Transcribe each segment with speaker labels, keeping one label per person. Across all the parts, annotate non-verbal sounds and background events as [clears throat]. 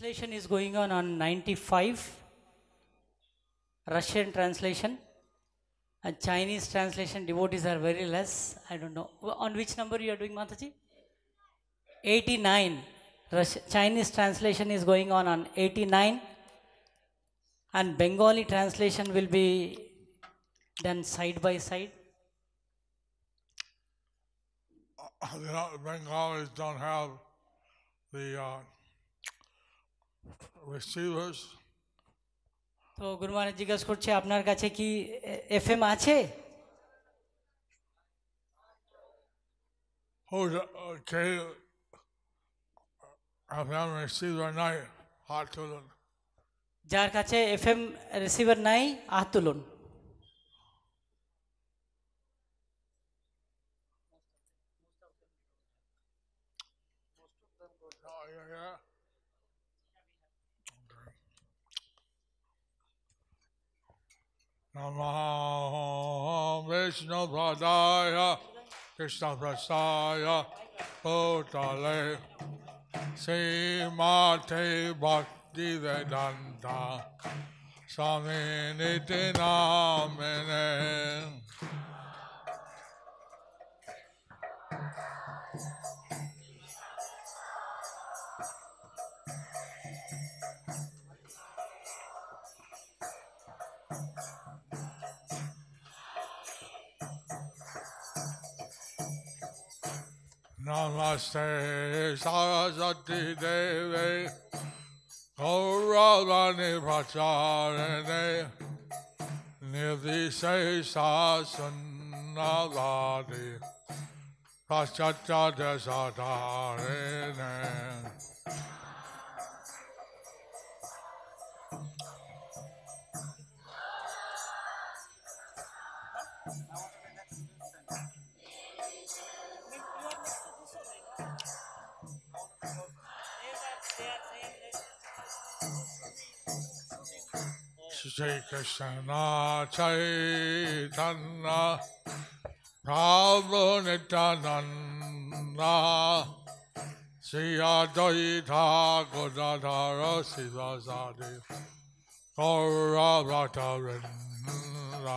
Speaker 1: translation is going on on 95 russian translation and chinese translation devotees are very less i don't know on which number you are doing mataji 89 Russia, chinese translation is going on on 89 and bengali translation will be done side by side
Speaker 2: you uh, know, bengalis don't have the uh receivers
Speaker 1: তো গুরু মহারাজ জিজ্ঞেস করছে আপনার কাছে কি FM আছে
Speaker 2: Who's, uh, okay, uh, FM receiver নাই হাত তুলুন
Speaker 1: যার কাছে এফএম রিসিভার নাই হাত তুলুন
Speaker 2: Namah Vishnu Pradaya Krishna Prasaya Bhutale Srimate Bhakti Vedanta Swami Niti नमस्ते सरस्वती देवे गौरवाणी प्रचारिणे निर्दिशेषा सुन्नलादि पश्चाचार्य साधारिणे Shri Krishna Chaitanya Prabhu Nityananda Shri Adaita Godadara Siddhasadi Kaurabhata Vrindana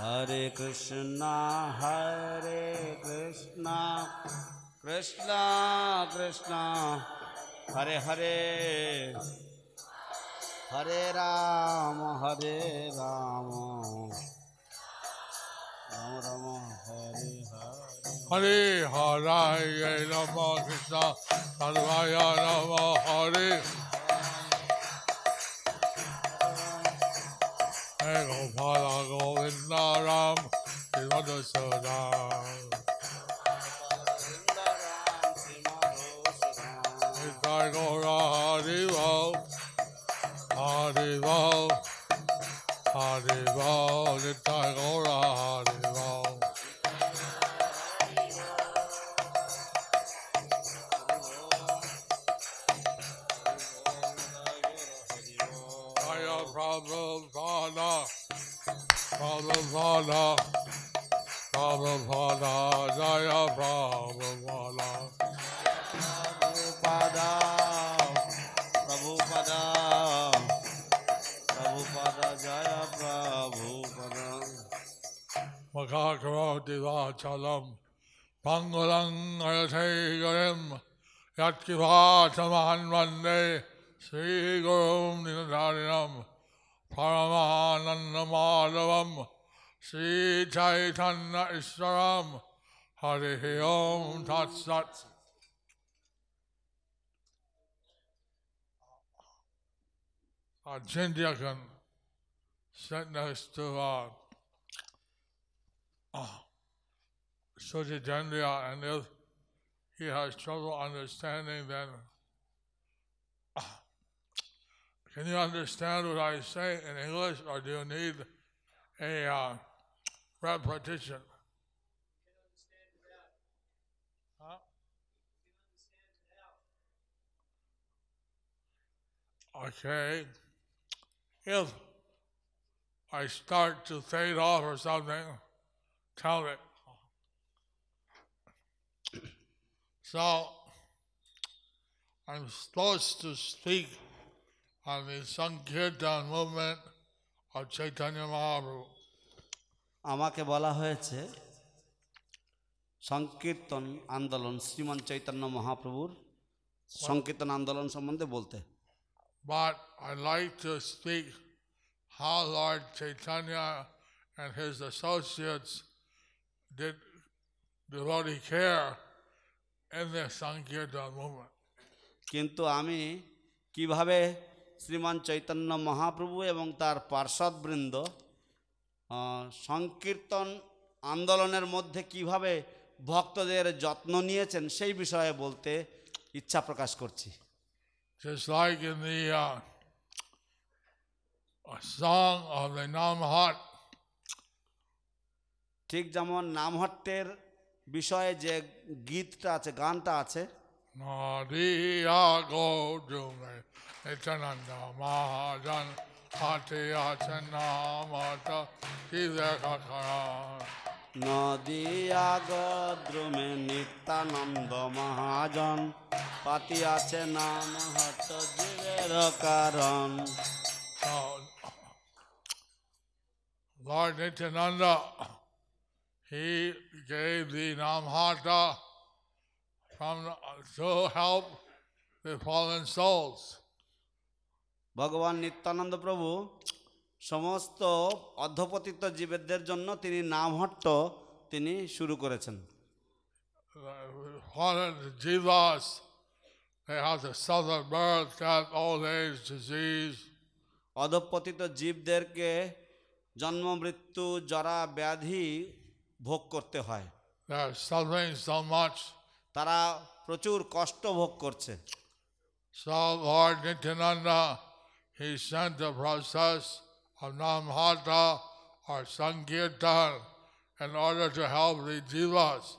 Speaker 2: Hare
Speaker 1: Krishna Hare Krishna Krishna Krishna Hare Hare Hare Ram Hare Ram Ram Ram Hare Hare Hare हराय
Speaker 2: num Krishna हरवाय num Hare Gopal Govind Ram श्रीमधुसूदा Hare Ram, Hare Ram, Hare Ram, Nitya Gaura Hare Ram. Hare Prabhu Prabhupada, Prabhupada, Jaya Prabhupada.
Speaker 1: Prabhupada, Prabhupada, Prabhupada, Jaya Prabhupada.
Speaker 2: Makakravati Vachalam, Pangulang Ayate Garim, Yatkivata Mahan Vande, Sri Gurum Ninadarinam, Paramahananda Sri Chaitanya Iswaram Hare Om Tat Sat. Our Chindiakan sat to our uh, and if he has trouble understanding then can you understand what I say in English, or do you need a uh, repetition? Okay. If I start to fade off or something, tell it. So I'm supposed to speak on the Sankirtan movement of Chaitanya Mahaprabhu. আমাকে
Speaker 1: বলা হয়েছে সংকীর্তন আন্দোলন শ্রীমান চৈতন্য মহাপ্রভুর সংকীর্তন আন্দোলন সম্বন্ধে বলতে
Speaker 2: But I like to speak how Lord Chaitanya and his associates did devotee care in the Sankirtan movement.
Speaker 1: কিন্তু আমি কিভাবে শ্রীমান চৈতন্য মহাপ্রভু এবং তার পার্শ্বদবৃন্দ সংকীর্তন আন্দোলনের মধ্যে কিভাবে ভক্তদের যত্ন নিয়েছেন সেই বিষয়ে বলতে ইচ্ছা প্রকাশ করছি
Speaker 2: uh,
Speaker 1: ঠিক যেমন নামহট্টের বিষয়ে যে গীতটা আছে গানটা আছে
Speaker 2: नित्यानंद महाजन हाथे आचना माता की देखा खड़ा
Speaker 1: নদিয়া গদ্রুমে নিত্যানন্দ মহাজন পাতিয়াছে নাম হট
Speaker 2: Lord Nityananda, he gave the Namhata from,
Speaker 1: to help the fallen souls. ভগবান নিত্যানন্দ প্রভু সমস্ত অধ্যপতিত জীবেদের জন্য তিনি নামহট্ট তিনি শুরু করেছেন অধপতিত জীবদেরকে জন্ম মৃত্যু জরা ব্যাধি ভোগ করতে হয়
Speaker 2: তারা প্রচুর কষ্ট ভোগ করছে He sent the process of Namhata or Sankirtan in order to help the jivas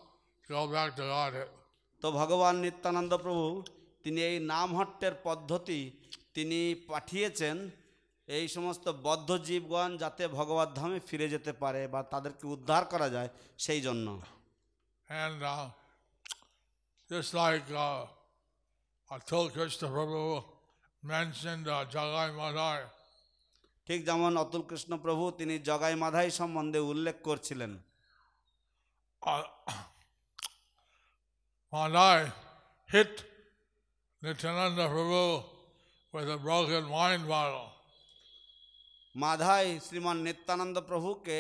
Speaker 1: go back to Godhead. So, ভগবান নিত্যানন্দ Prabhu, তিনি এই নামহট্টের পদ্ধতি তিনি পাঠিয়েছেন এই সমস্ত বদ্ধ জীবগণ যাতে ভগবত ধামে ফিরে যেতে পারে বা তাদেরকে উদ্ধার করা যায় সেই জন্য
Speaker 2: And uh, just like uh, I told Krishna Prabhu, mentioned uh,
Speaker 1: ঠিক যেমন অতুল কৃষ্ণ প্রভু তিনি জগাই মাধাই সম্বন্ধে উল্লেখ করছিলেন
Speaker 2: মাধাই হিট নিত্যানন্দ প্রভু with
Speaker 1: মাধাই শ্রীমান নিত্যানন্দ প্রভুকে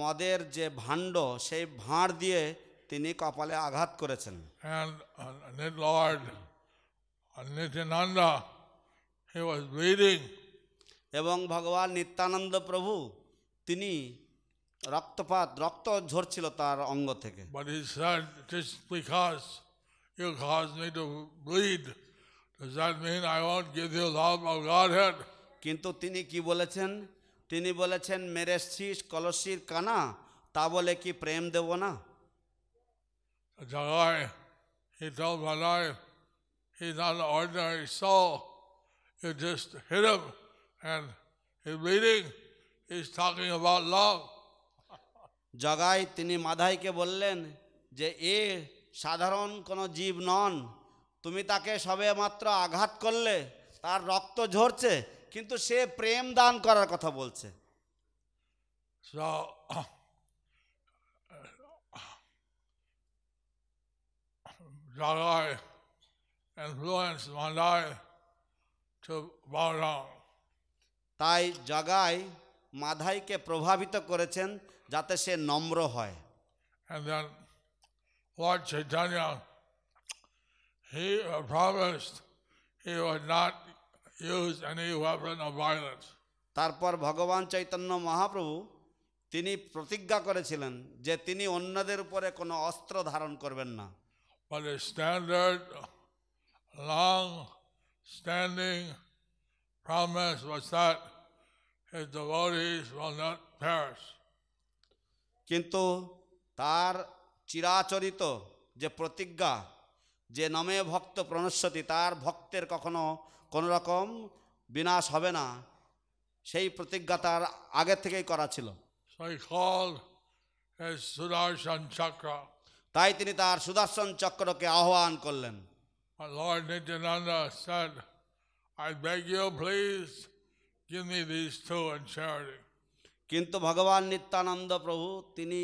Speaker 1: মদের যে ভাণ্ড সেই ভাঁড় দিয়ে তিনি কপালে আঘাত করেছেন এবং ভগবান নিত্যানন্দ প্রভু তিনি রক্তপাত রক্ত ঝরছিল তার অঙ্গ থেকে কিন্তু তিনি কি বলেছেন তিনি বলেছেন মেরে শিস কলসির কানা তা বলে কি প্রেম দেব না
Speaker 2: জায় এটাও ভালায় he's not an ordinary Saul. You just hit him
Speaker 1: and he's bleeding. He's talking about love. Jagai তিনি মাধাইকে বললেন যে এ সাধারণ কোনো জীব নন তুমি তাকে সবে মাত্র আঘাত করলে তার রক্ত ঝরছে কিন্তু সে প্রেম দান করার কথা বলছে So, Jagai influence Mandai to bow down. তাই জগাই মাধাইকে প্রভাবিত করেছেন যাতে সে নম্র হয়
Speaker 2: And then Lord Chaitanya,
Speaker 1: he promised he would not use any weapon of violence. তারপর ভগবান চৈতন্য মহাপ্রভু তিনি প্রতিজ্ঞা করেছিলেন যে তিনি অন্যদের উপরে কোনো অস্ত্র ধারণ করবেন না
Speaker 2: But his standard long standing promise was that his devotees will not perish.
Speaker 1: কিন্তু তার চিরাচরিত যে প্রতিজ্ঞা যে নমে ভক্ত প্রণস্বতি তার ভক্তের কখনো কোনো রকম বিনাশ হবে না সেই প্রতিজ্ঞা তার আগে থেকেই করা ছিল
Speaker 2: সুদর্শন চক্র
Speaker 1: তাই তিনি তার সুদর্শন চক্রকে আহ্বান করলেন
Speaker 2: Lord Nityananda said, I beg you, please
Speaker 1: give me these two in charity. কিন্তু ভগবান নিত্যানন্দ প্রভু তিনি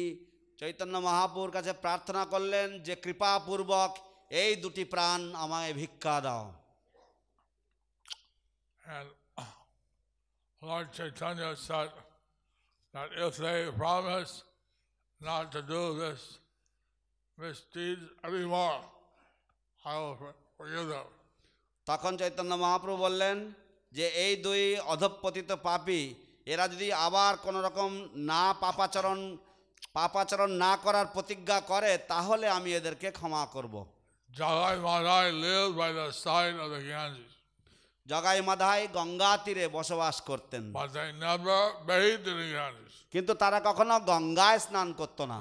Speaker 1: চৈতন্য মহাপুর কাছে প্রার্থনা করলেন যে কৃপাপূর্বক এই দুটি প্রাণ আমায় ভিক্ষা দাও
Speaker 2: And Lord Chaitanya said that if they promise not to do this anymore,
Speaker 1: I will তখন চৈতন্য মহাপ্রভু বললেন যে এই দুই অধপতিত পাপি এরা যদি আবার কোন রকম না পাপাচরণ পাপাচরণ না করার প্রতিজ্ঞা করে তাহলে আমি এদেরকে ক্ষমা করব জগাই মাধাই জগাই মাধাই গঙ্গা তীরে বসবাস করতেন কিন্তু তারা কখনো গঙ্গায় স্নান করতো না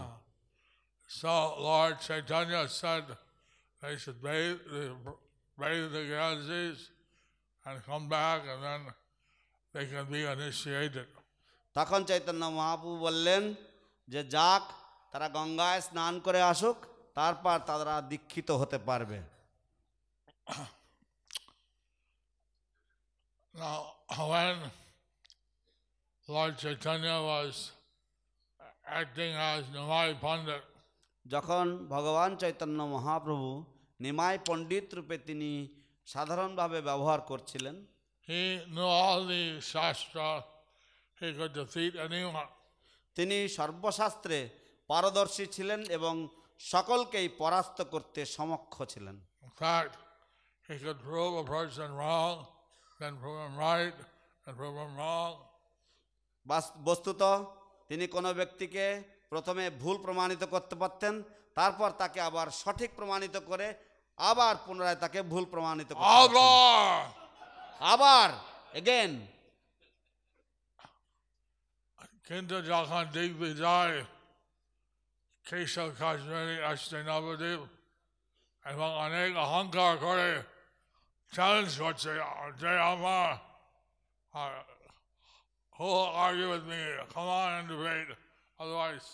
Speaker 2: So Lord Chaitanya said, They should bathe the Ganges and come back and then they can be initiated.
Speaker 1: তখন চৈতন্য মহাপ্রভু বললেন যে যাক তারা গঙ্গায় স্নান করে আসুক তারপর তারা দীক্ষিত হতে পারবে [clears throat]
Speaker 2: Now, when Lord Chaitanya was acting as Pandit,
Speaker 1: যখন ভগবান চৈতন্য মহাপ্রভু নিমায় পণ্ডিত রূপে তিনি সাধারণভাবে ব্যবহার করছিলেন
Speaker 2: হি নো অল দি শাস্ত্র হি এনিওয়ান
Speaker 1: তিনি সর্বশাস্ত্রে পারদর্শী ছিলেন এবং সকলকেই পরাস্ত করতে সমক্ষ ছিলেন বস্তুত তিনি কোনো ব্যক্তিকে প্রথমে ভুল প্রমাণিত করতে পারতেন তারপর তাকে আবার সঠিক প্রমাণিত করে আবার পুনরায় তাকে ভুল প্রমাণিত আবার এগেন কিন্তু যখন দেখবে যায়
Speaker 2: কেশব কাশ্মীরি আসছে নবদেব এবং অনেক অহংকার করে চ্যালেঞ্জ করছে যে আমার হো argue with me, come on and debate, otherwise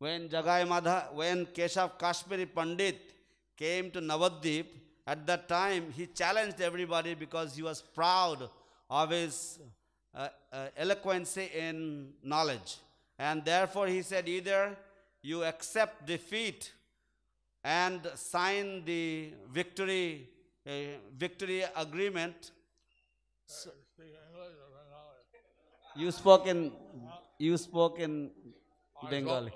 Speaker 1: when Jagai Madha, when Keshav Kashmiri Pandit came to Navadip, at that time he challenged everybody because he was proud of his uh, uh, eloquence in knowledge. And therefore he said either you accept defeat and sign the victory, uh, victory agreement. So, you spoke in, you spoke in Bengali.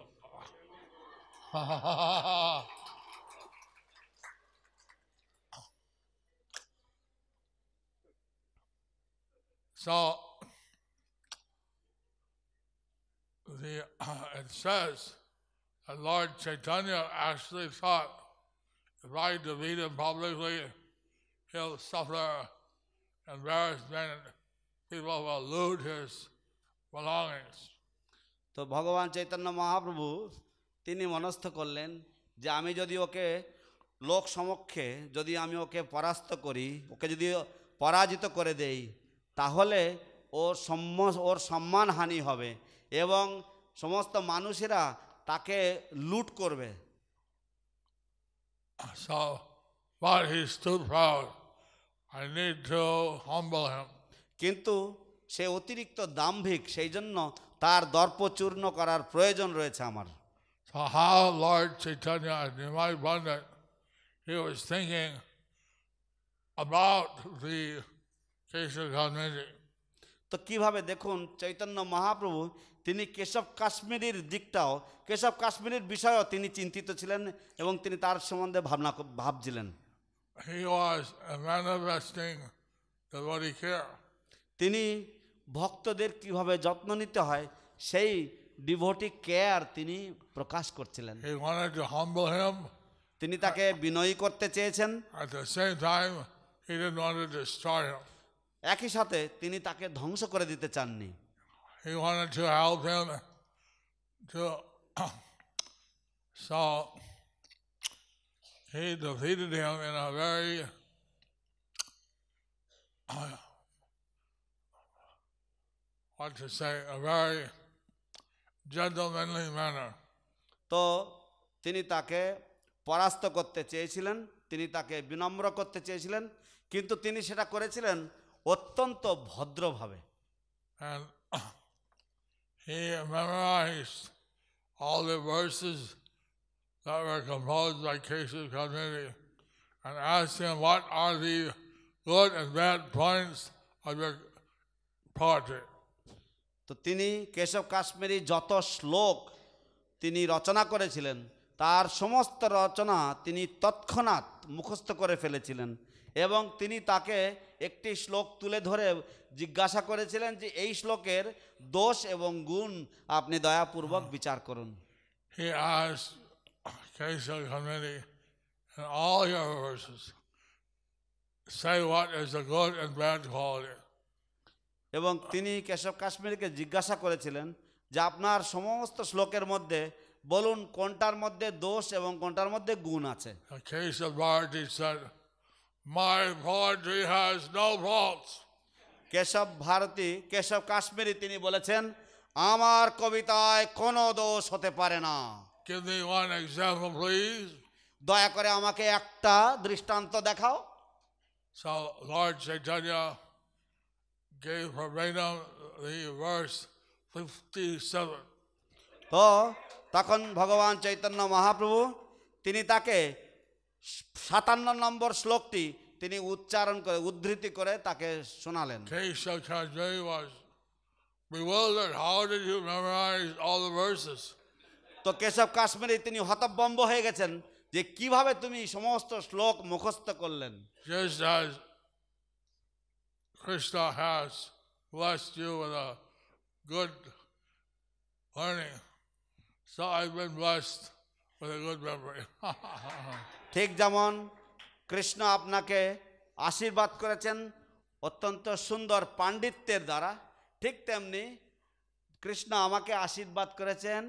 Speaker 2: [laughs] So the, uh, it says that Lord Chaitanya actually thought if I defeat him publicly, he'll suffer embarrassment. People will loot
Speaker 1: his belongings. So, Bhagavan Chaitanya Mahaprabhu. তিনি মনস্থ করলেন যে আমি যদি ওকে লোক সমক্ষে যদি আমি ওকে পরাস্ত করি ওকে যদি পরাজিত করে দেই তাহলে ওর সম্ম ওর সম্মানহানি হবে এবং সমস্ত মানুষেরা তাকে লুট করবে কিন্তু সে অতিরিক্ত দাম্ভিক সেই জন্য তার দর্পচূর্ণ করার প্রয়োজন রয়েছে আমার
Speaker 2: for how Lord Chaitanya Nimai Bandhan, he was thinking
Speaker 1: about the Keshav Community. তো কিভাবে দেখুন চৈতন্য মহাপ্রভু তিনি কেশব কাশ্মীরের দিকটাও কেশব কাশ্মীরের বিষয়েও তিনি চিন্তিত ছিলেন এবং তিনি তার সম্বন্ধে ভাবনা ভাবছিলেন তিনি ভক্তদের কিভাবে যত্ন নিতে হয় সেই ডিভোটি কেয়ার তিনি প্রকাশ করছিলেন তিনি তাকে বিনয়ী করতে চেয়েছেন একই সাথে তিনি তাকে ধ্বংস করে দিতে চাননি
Speaker 2: What to say, a very gentlemanly manner.
Speaker 1: তো তিনি তাকে পরাস্ত করতে চেয়েছিলেন তিনি তাকে বিনম্র করতে চেয়েছিলেন কিন্তু তিনি সেটা করেছিলেন অত্যন্ত ভদ্রভাবে And he
Speaker 2: memorized all the verses that were composed by Kesha's community and asked him what
Speaker 1: are the good and bad points of the poetry. তো তিনি কেশব কাশ্মীরি যত শ্লোক তিনি রচনা করেছিলেন তার সমস্ত রচনা তিনি তৎক্ষণাৎ মুখস্থ করে ফেলেছিলেন এবং তিনি তাকে একটি শ্লোক তুলে ধরে জিজ্ঞাসা করেছিলেন যে এই শ্লোকের দোষ এবং গুণ আপনি দয়াপূর্বক বিচার করুন
Speaker 2: all your verses, say what is the good and bad
Speaker 1: quality. এবং তিনি কেশব কাশ্মীরকে জিজ্ঞাসা করেছিলেন যে আপনার সমস্ত শ্লোকের মধ্যে বলুন কোনটার মধ্যে দোষ এবং কোনটার মধ্যে গুণ আছে কেশব ভারতী কেশব কেশব কাশ্মীরি তিনি বলেছেন আমার কবিতায় কোনো দোষ হতে পারে না দয়া করে আমাকে একটা দৃষ্টান্ত দেখাও
Speaker 2: So Lord gave her
Speaker 1: the verse 57. তো তখন ভগবান চৈতন্য মহাপ্রভু তিনি তাকে সাতান্ন নম্বর শ্লোকটি তিনি উচ্চারণ করে উদ্ধৃতি করে তাকে শোনালেন তো কেশব কাশ্মীরে তিনি হতভম্ব হয়ে গেছেন যে কিভাবে তুমি সমস্ত শ্লোক মুখস্থ করলেন
Speaker 2: Krishna has blessed you with a good learning. So I've been blessed
Speaker 1: with a good memory. [laughs] ঠিক যেমন কৃষ্ণ আপনাকে আশীর্বাদ করেছেন অত্যন্ত সুন্দর পাণ্ডিত্যের দ্বারা ঠিক তেমনি কৃষ্ণ আমাকে আশীর্বাদ করেছেন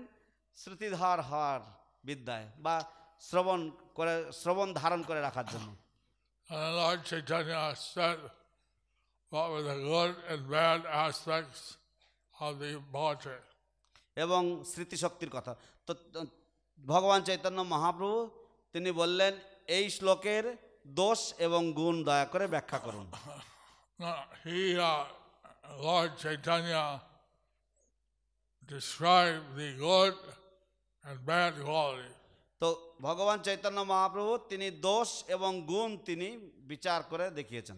Speaker 1: শ্রুতিধর হওয়ার বিদ্যায় বা শ্রবণ করে শ্রবণ ধারণ করে রাখার জন্য
Speaker 2: but with the good and bad aspects of the body.
Speaker 1: এবং স্মৃতিশক্তির কথা তো ভগবান চৈতন্য মহাপ্রভু তিনি বললেন এই শ্লোকের দোষ এবং গুণ দয়া করে ব্যাখ্যা করুন
Speaker 2: he lord Chaitanya
Speaker 1: describe the good and bad তো ভগবান চৈতন্য মহাপ্রভু তিনি দোষ এবং গুণ তিনি বিচার করে দেখিয়েছেন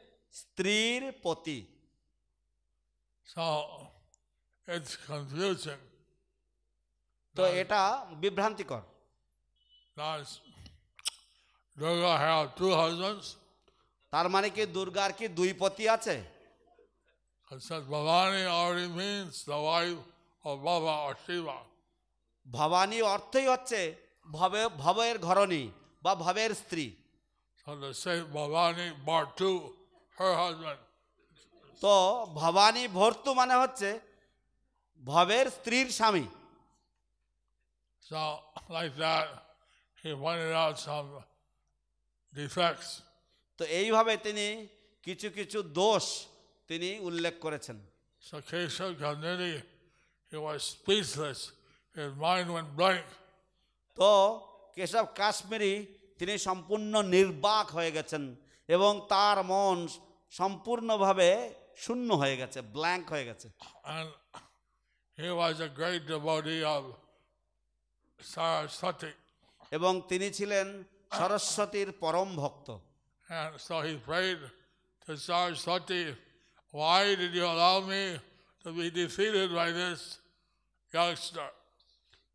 Speaker 1: স্ত্রীর পতি তো এটা বিভ্রান্তিকর তার মানে কি দুর্গার কি দুই পতি আছে ভবানী অর্থই হচ্ছে ভবে ভবের ঘরণী বা ভবের স্ত্রী So they her husband. তো ভবানী ভর্তু মানে হচ্ছে ভবের স্ত্রীর স্বামী
Speaker 2: So like that he pointed out some
Speaker 1: defects. তো এইভাবে তিনি কিছু কিছু দোষ তিনি উল্লেখ করেছেন So Keshav Gandhi, he was speechless. His mind went blank. তো কেশব কাশ্মীরি তিনি সম্পূর্ণ নির্বাক হয়ে গেছেন এবং তার মন সম্পূর্ণভাবে শূন্য হয়ে গেছে ব্ল্যাঙ্ক হয়ে গেছে এবং তিনি ছিলেন সরস্বতীর পরম ভক্ত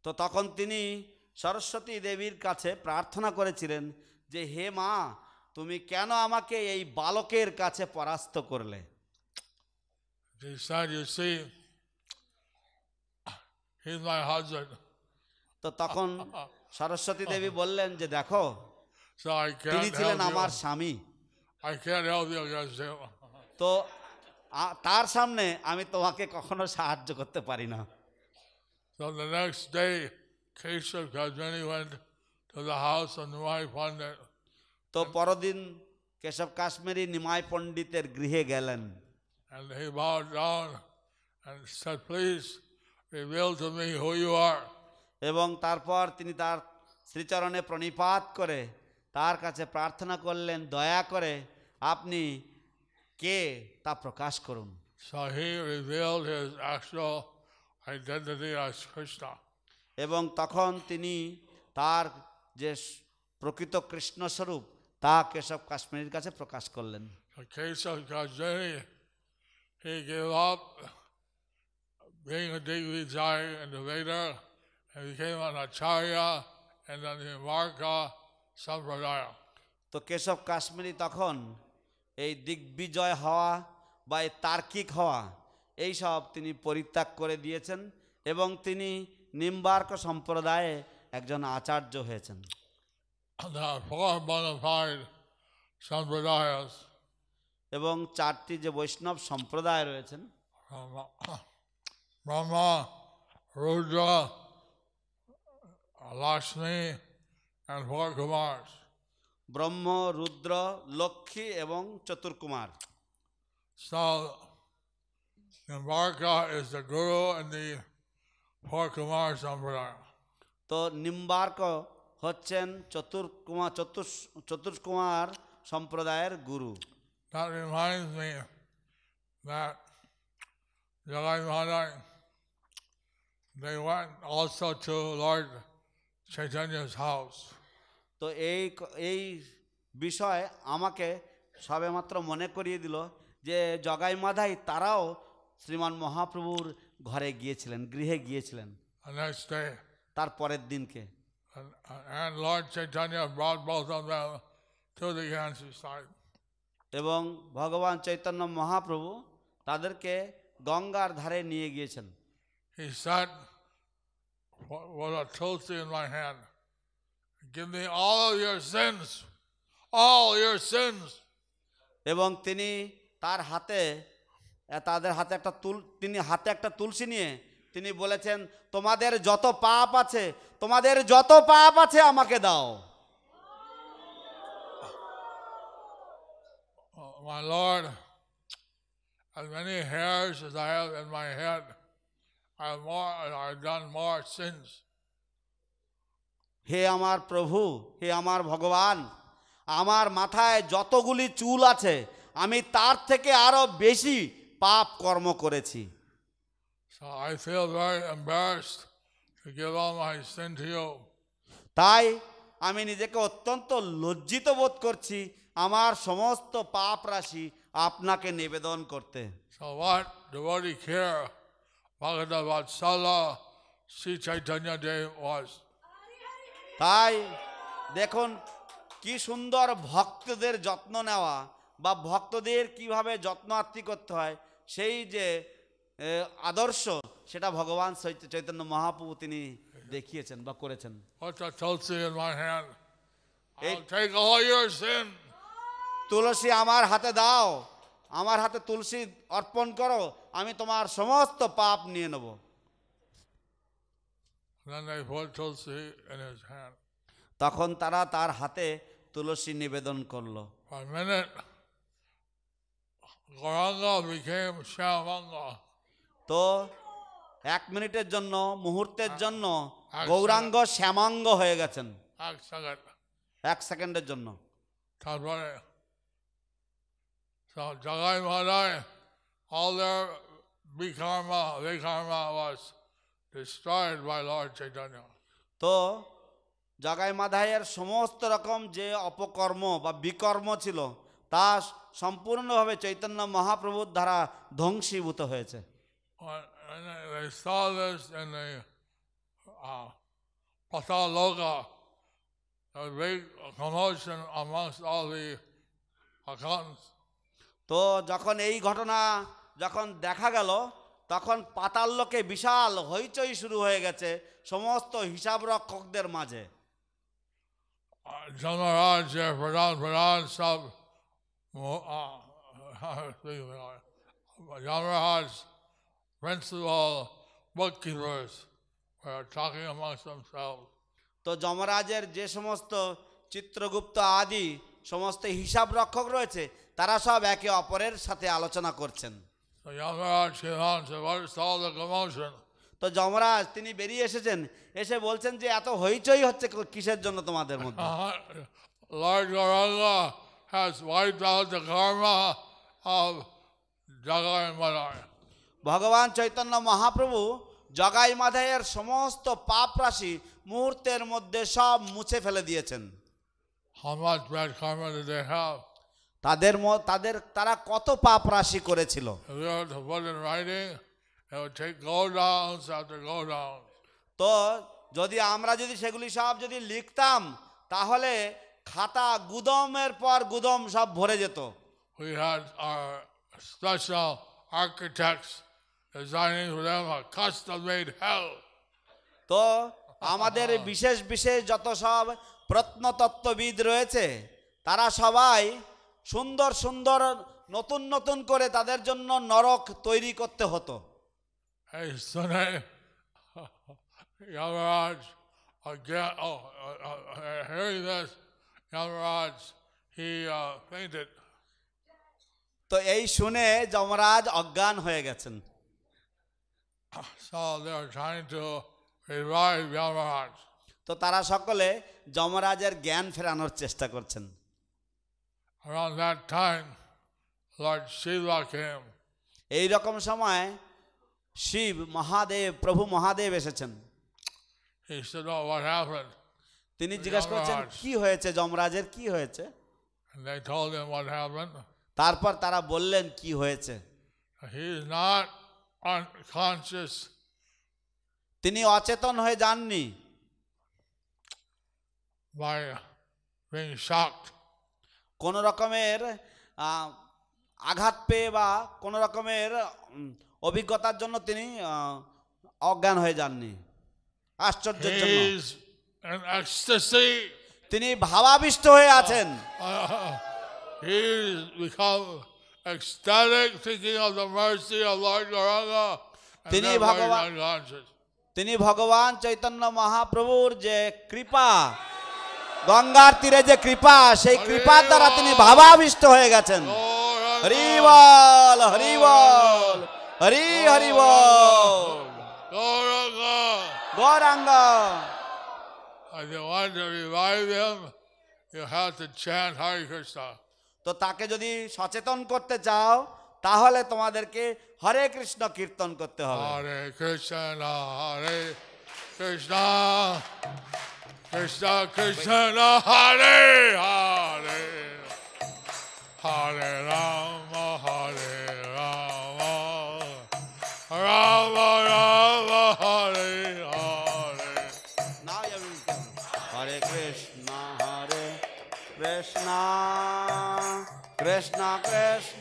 Speaker 1: তো তখন তিনি সরস্বতী দেবীর কাছে প্রার্থনা করেছিলেন যে হে মা তুমি কেন আমাকে এই বালকের কাছে পরাস্ত করলে তো তখন সরস্বতী দেবী বললেন যে দেখো
Speaker 2: তিনি ছিলেন আমার
Speaker 1: স্বামী তো তার সামনে আমি তোমাকে কখনো সাহায্য করতে পারি না তো the next day,
Speaker 2: Keshav Kajani went
Speaker 1: তো পরদিন কেশব কাশ্মীরি নিমাই পণ্ডিতের গৃহে গেলেন
Speaker 2: And he bowed down and
Speaker 1: said, Please reveal to me who you are. এবং তারপর তিনি তার শ্রীচরণে প্রণিপাত করে তার কাছে প্রার্থনা করলেন দয়া করে আপনি কে তা প্রকাশ করুন এবং তখন তিনি তার যে প্রকৃত কৃষ্ণস্বরূপ তা কেশব কাশ্মীরের কাছে প্রকাশ করলেন কেশব তো কেশব কাশ্মীরি তখন এই দিগ্বিজয় হওয়া বা এই তার্কিক হওয়া এই সব তিনি পরিত্যাগ করে দিয়েছেন এবং তিনি নিম্বার্ক সম্প্রদায়ে একজন আচার্য হয়েছেন এবং চারটি যে বৈষ্ণব সম্প্রদায় রয়েছেন
Speaker 2: ব্রহ্মা রুদ্র লক্ষ্মী কুমার
Speaker 1: ব্রহ্ম রুদ্র লক্ষ্মী এবং চতুর্কুমার তো নিম্বার্ক হচ্ছেন চতুর্কুমার চতুর চতুর্কুমার সম্প্রদায়ের গুরু তো এই এই বিষয় আমাকে সবেমাত্র মনে করিয়ে দিল যে জগাই মাধাই তারাও শ্রীমান মহাপ্রভুর ঘরে গিয়েছিলেন গৃহে গিয়েছিলেন তার পরের দিনকে
Speaker 2: and, and Lord Chaitanya brought both of them to the Ganges side.
Speaker 1: এবং ভগবান চৈতন্য মহাপ্রভু তাদেরকে গঙ্গার ধারে নিয়ে গিয়েছেন
Speaker 2: He said, "What a tulsi in my hand, give me all your sins, all your
Speaker 1: sins. এবং তিনি তার হাতে তাদের হাতে একটা তুল তিনি হাতে একটা তুলসী নিয়ে তিনি বলেছেন তোমাদের যত পাপ আছে তোমাদের যত পাপ আছে আমাকে দাও
Speaker 2: oh, My Lord, as many hairs as I have in my head, I have, more, I have done more sins.
Speaker 1: হে আমার প্রভু হে আমার ভগবান আমার মাথায় যতগুলি চুল আছে আমি তার থেকে আরও বেশি পাপ কর্ম করেছি তাই আমি নিজেকে অত্যন্ত লজ্জিত বোধ করছি আমার সমস্ত পাপ রাশি আপনাকে নিবেদন করতে শ্রী তাই দেখুন কি সুন্দর ভক্তদের যত্ন নেওয়া বা ভক্তদের কিভাবে যত্ন আত্মি করতে হয় সেই যে আদর্শ সেটা ভগবান চৈতন্য মহাপ্রভু তিনি দেখিয়েছেন বা করেছেন তুলসী আমার হাতে দাও আমার হাতে তুলসী অর্পণ করো আমি তোমার সমস্ত পাপ নিয়ে নেব তখন তারা তার হাতে তুলসী নিবেদন করলো গৌরাঙ্গ তো এক মিনিটের জন্য মুহূর্তের জন্য গৌরাঙ্গ শ্যামাঙ্গ হয়ে গেছেন এক সেকেন্ডের জন্য
Speaker 2: তারপরে জগাই
Speaker 1: তো জগাই মাধায়ের সমস্ত রকম যে অপকর্ম বা বিকর্ম ছিল তা সম্পূর্ণভাবে চৈতন্য মহাপ্রভুর দ্বারা ধ্বংসীভূত হয়েছে
Speaker 2: and they saw this in the uh, Pataloga, a big commotion amongst all the
Speaker 1: accountants. তো যখন এই ঘটনা যখন দেখা গেল তখন পাতাল লোকে বিশাল হইচই শুরু হয়ে গেছে সমস্ত হিসাব রক্ষকদের মাঝে
Speaker 2: জনরাজ প্রধান প্রধান সব জনরাজ
Speaker 1: তো যমরাজের যে সমস্ত চিত্রগুপ্ত আদি সমস্ত হিসাব রক্ষক রয়েছে তারা সব একে অপরের সাথে আলোচনা করছেন তো যমরাজ তিনি বেরিয়ে এসেছেন এসে বলছেন যে এত হইচই হচ্ছে কিসের জন্য তোমাদের মধ্যে [laughs] ভগবান চৈতন্য মহাপ্রভু জগাই মাধাইয়ের সমস্ত পাপ রাশি মুহূর্তের মধ্যে সব মুছে ফেলে দিয়েছেন তাদের তাদের তারা কত পাপ রাশি করেছিল তো যদি আমরা যদি সেগুলি সব যদি লিখতাম তাহলে খাতা গুদমের পর গুদম সব ভরে যেত We had তো আমাদের বিশেষ বিশেষ যত সব প্রত্নতত্ত্ববিদ রয়েছে তারা সবাই সুন্দর সুন্দর নতুন নতুন করে তাদের জন্য নরক তৈরি করতে হতো uh, তো এই শুনে যমরাজ অজ্ঞান হয়ে গেছেন
Speaker 2: So they are trying to revive Yamaraj.
Speaker 1: তো তারা সকলে যমরাজের জ্ঞান ফেরানোর চেষ্টা করছেন
Speaker 2: Around that time, Lord Shiva came.
Speaker 1: এই রকম সময় শিব মহাদেব প্রভু মহাদেব এসেছেন
Speaker 2: He said, oh, what happened?
Speaker 1: তিনি জিজ্ঞাসা করছেন কি হয়েছে যমরাজের কি হয়েছে
Speaker 2: They told him what happened.
Speaker 1: তারপর তারা বললেন কি হয়েছে He is not unconscious তিনি অচেতন হয়ে যাননি by being কোন রকমের আঘাত পেয়ে বা কোন রকমের অভিজ্ঞতার জন্য তিনি অজ্ঞান হয়ে যাননি আশ্চর্য জন্য তিনি ভাবাবিষ্ট হয়ে আছেন
Speaker 2: uh, uh, uh, ecstatic teaching of the mercy of Lord Gauranga.
Speaker 1: তিনি ভগবান তিনি ভগবান চৈতন্য মহাপ্রভুর যে কৃপা গঙ্গার তীরে যে কৃপা সেই কৃপার দ্বারা তিনি ভাবাবিষ্ট হয়ে গেছেন হরিবল হরিবল হরি হরিবল Gauranga If you want to revive him, you have to chant Hare Krishna. তো তাকে যদি সচেতন করতে চাও তাহলে তোমাদেরকে হরে কৃষ্ণ কীর্তন করতে হবে
Speaker 2: হরে কৃষ্ণ হরে কৃষ্ণ কৃষ্ণ কৃষ্ণ হরে হরে হরে রাম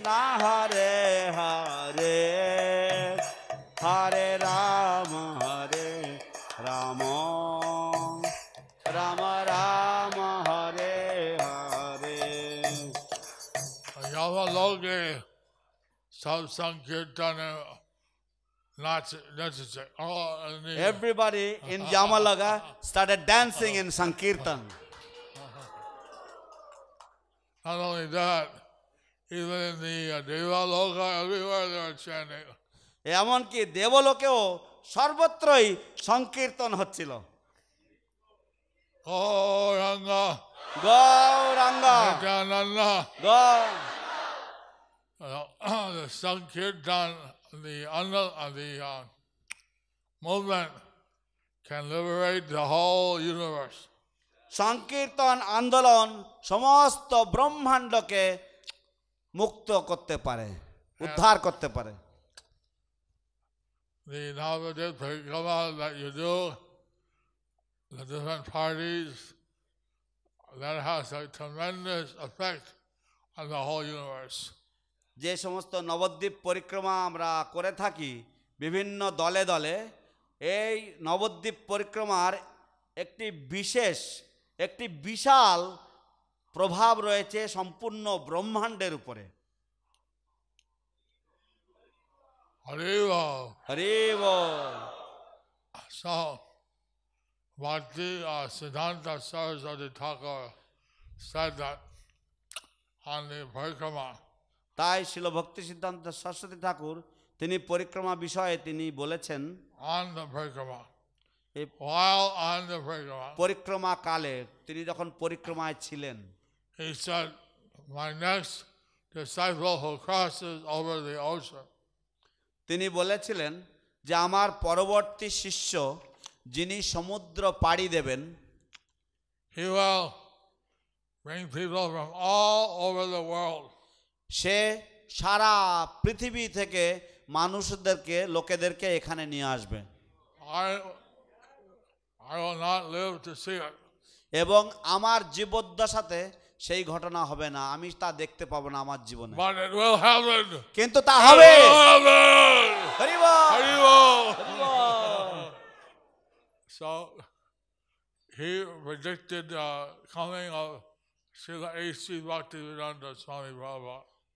Speaker 1: कृष्णा हरे हरे हरे राम हरे राम राम राम हरे हरे
Speaker 2: जब लोग सत्संग कीर्तन Not necessary. Oh, Everybody in Yamalaga
Speaker 1: started dancing in Sankirtan. Not only that, Even in
Speaker 2: the uh, Devaloka, everywhere they are chanting.
Speaker 1: এমনকি দেবলোকেও সর্বত্রই সংকীর্তন হচ্ছিল
Speaker 2: Gauranga Gauranga Nityananda the Sankirtan, the, uh, the uh, movement can liberate the whole
Speaker 1: universe. সংকীর্তন আন্দোলন সমস্ত ব্রহ্মাণ্ডকে মুক্ত করতে পারে হ্যাঁ। উদ্ধার করতে পারে যে সমস্ত নবদ্বীপ পরিক্রমা আমরা করে থাকি বিভিন্ন দলে দলে এই নবদ্বীপ পরিক্রমার একটি বিশেষ একটি বিশাল প্রভাব রয়েছে সম্পূর্ণ ব্রহ্মাণ্ডের উপরে হরে
Speaker 2: হরে Bhakti ঠাকুর Siddhanta Saraswati
Speaker 1: তাই ছিল ভক্তি সিদ্ধান্ত সরস্বতী ঠাকুর তিনি পরিক্রমা বিষয়ে তিনি বলেছেন
Speaker 2: অন দ্য পরিক্রমা
Speaker 1: পরিক্রমা কালে তিনি যখন পরিক্রমায় ছিলেন
Speaker 2: he said, My
Speaker 1: next disciple who crosses over the ocean. তিনি বলেছিলেন যে আমার পরবর্তী শিষ্য যিনি সমুদ্র পাড়ি দেবেন He will bring people from all over the world. সে সারা পৃথিবী থেকে মানুষদেরকে লোকেদেরকে এখানে নিয়ে আসবে I, I will not live to see it. এবং আমার জীবদ্দশাতে সাথে সেই ঘটনা হবে না আমি তা দেখতে পাবো না আমার জীবনে কিন্তু তা হবে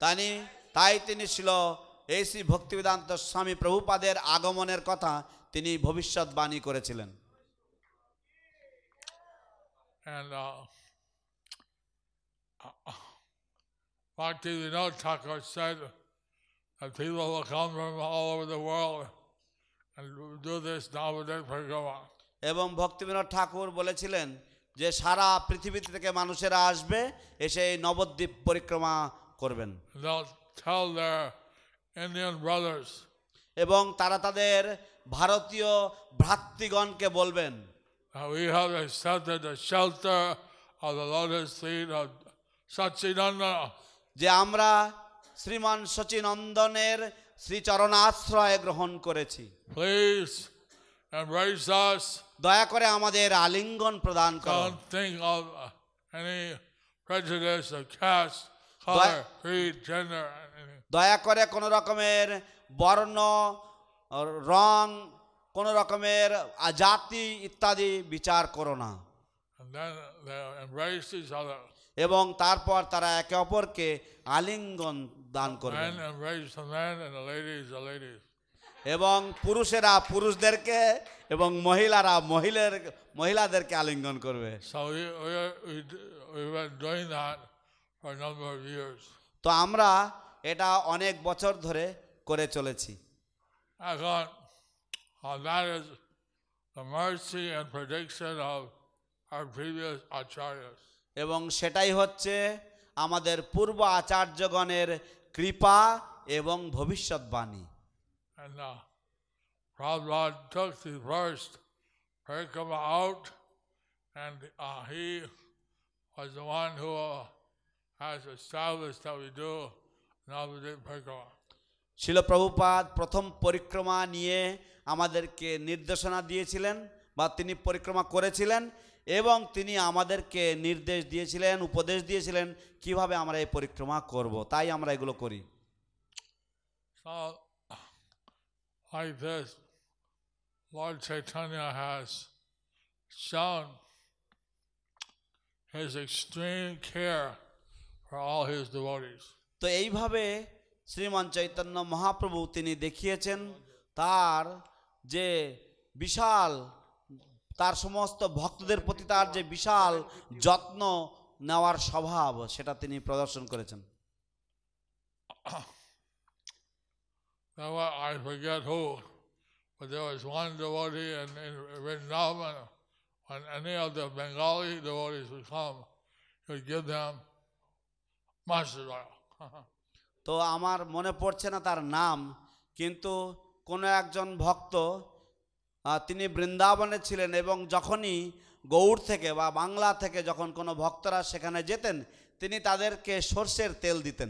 Speaker 1: তানি তাই তিনি ছিল এই শ্রী ভক্তিবিদান্ত স্বামী প্রভুপাদের আগমনের কথা তিনি ভবিষ্যৎ করেছিলেন
Speaker 2: uh, Bhakti Vinod Thakur said that people will come from all over the world
Speaker 1: and do this Navoday Parikrama. এবং ভক্তিবিনোদ ঠাকুর বলেছিলেন যে সারা পৃথিবী থেকে মানুষেরা আসবে এসে এই নবদ্বীপ পরিক্রমা করবেন এবং তারা তাদের ভারতীয় ভ্রাতৃগণকে বলবেন We have accepted the shelter of the lotus feet of Satchidananda. যে আমরা শ্রীমান সচিনন্দনের শ্রীচরণাশ্রয় গ্রহণ করেছি প্লিজ and দয়া করে আমাদের আলিঙ্গন প্রদান
Speaker 2: uh,
Speaker 1: দয়া করে কোন রকমের বর্ণ রং কোন রকমের জাতি ইত্যাদি বিচার করো না এবং তারপর তারা একে অপরকে আলিঙ্গন দান করবে এবং পুরুষেরা পুরুষদেরকে এবং মহিলারা মহিলার মহিলাদেরকে আলিঙ্গন করবে তো আমরা এটা অনেক বছর ধরে করে চলেছি
Speaker 2: এখন that is the mercy
Speaker 1: এবং সেটাই হচ্ছে আমাদের পূর্ব আচার্যগণের কৃপা এবং ভবিষ্যৎবাণী ছিল প্রভুপাদ প্রথম পরিক্রমা নিয়ে আমাদেরকে নির্দেশনা দিয়েছিলেন বা তিনি পরিক্রমা করেছিলেন এবং তিনি আমাদেরকে নির্দেশ দিয়েছিলেন উপদেশ দিয়েছিলেন কিভাবে আমরা এই পরিক্রমা করব তাই আমরা এগুলো করি তো এইভাবে শ্রীমান চৈতন্য মহাপ্রভু তিনি দেখিয়েছেন তার যে বিশাল তার সমস্ত ভক্তদের প্রতি তার যে বিশাল যত্ন নেওয়ার স্বভাব সেটা তিনি প্রদর্শন করেছেন [laughs] তো আমার মনে পড়ছে না তার নাম কিন্তু কোন একজন ভক্ত তিনি বৃন্দাবনে ছিলেন এবং যখনই গৌড় থেকে বা বাংলা থেকে যখন কোনো ভক্তরা সেখানে যেতেন তিনি তাদেরকে সর্ষের তেল দিতেন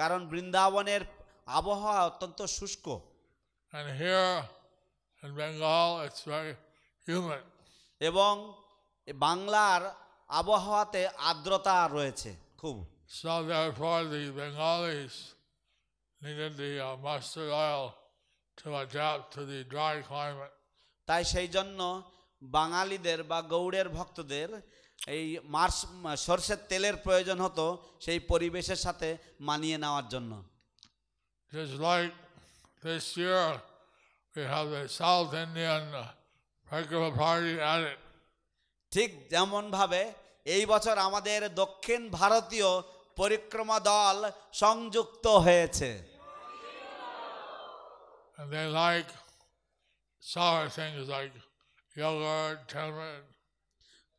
Speaker 1: কারণ বৃন্দাবনের আবহাওয়া অত্যন্ত শুষ্ক এবং বাংলার আবহাওয়াতে আর্দ্রতা রয়েছে খুব So therefore the Bengalis
Speaker 2: needed the uh, mustard oil to adapt to the dry
Speaker 1: climate. তাই সেই জন্য বাঙালিদের বা গৌড়ের ভক্তদের এই মার্স সর্ষের তেলের প্রয়োজন হতো সেই পরিবেশের সাথে মানিয়ে নেওয়ার জন্য
Speaker 2: Just like this year, we have the
Speaker 1: South Indian Regular Party at it. ঠিক যেমন ভাবে এই বছর আমাদের দক্ষিণ ভারতীয় পরিক্রমা দল সংযুক্ত হয়েছে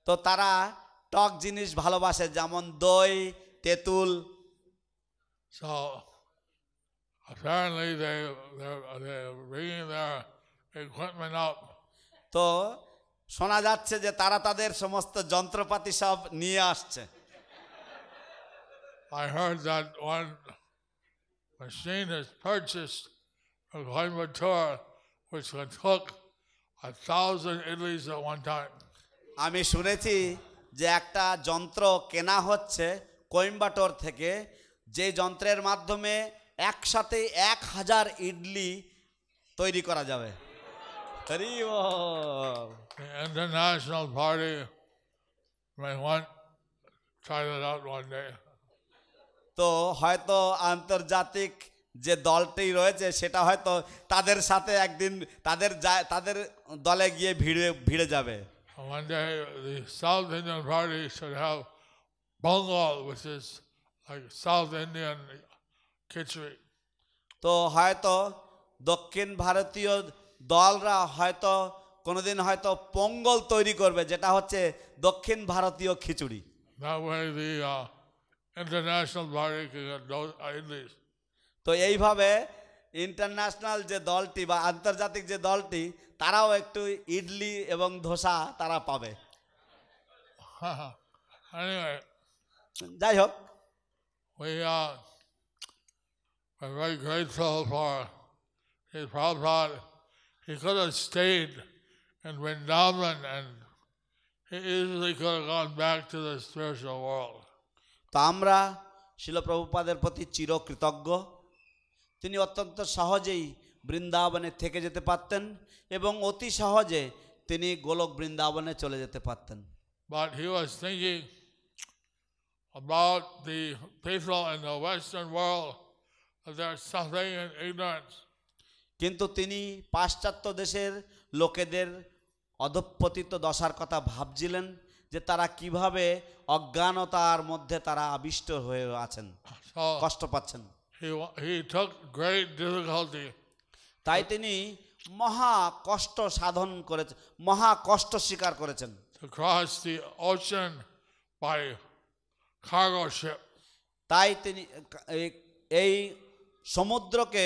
Speaker 1: তো তারা টক জিনিস ভালোবাসে যেমন দই তেতুল তো শোনা যাচ্ছে যে তারা তাদের সমস্ত যন্ত্রপাতি সব নিয়ে আসছে I heard that one
Speaker 2: machine has purchased from Coimbatore, which can
Speaker 1: cook a thousand idlis at one time. আমি শুনেছি যে একটা যন্ত্র কেনা হচ্ছে কোয়েম্বাটোর থেকে যে যন্ত্রের মাধ্যমে একসাথে এক হাজার ইডলি তৈরি করা যাবে
Speaker 2: international party may want try that out one day.
Speaker 1: তো হয়তো আন্তর্জাতিক যে দলটি রয়েছে সেটা হয়তো তাদের সাথে একদিন তাদের তাদের দলে গিয়ে ভিড়ে ভিড়ে যাবে তো হয়তো দক্ষিণ ভারতীয় দলরা হয়তো কোনোদিন হয়তো পঙ্গল তৈরি করবে যেটা হচ্ছে দক্ষিণ ভারতীয় খিচুড়ি ইন্টারন্যাশনাল ইংলিশ তো এইভাবে ইন্টারন্যাশনাল যে দলটি বা আন্তর্জাতিক যে দলটি তারাও একটু ইডলি এবং ধোসা তারা পাবে যাই
Speaker 2: হোক We are very grateful for his Prabhupada. He could have stayed in Vrindavan and he easily could have gone
Speaker 1: back to the spiritual world. তো আমরা শিলপ্রভুপাদের প্রতি চিরকৃতজ্ঞ তিনি অত্যন্ত সহজেই বৃন্দাবনে থেকে যেতে পারতেন এবং অতি সহজে তিনি গোলক বৃন্দাবনে চলে যেতে পারতেন But he was কিন্তু তিনি পাশ্চাত্য দেশের লোকেদের অধঃপতিত দশার কথা ভাবছিলেন যে তারা কিভাবে অজ্ঞানতার মধ্যে তারা আবিষ্ট হয়ে আছেন কষ্ট পাচ্ছেন তাই তিনি মহা কষ্ট সাধন করেছেন মহা কষ্ট স্বীকার করেছেন তাই তিনি এই সমুদ্রকে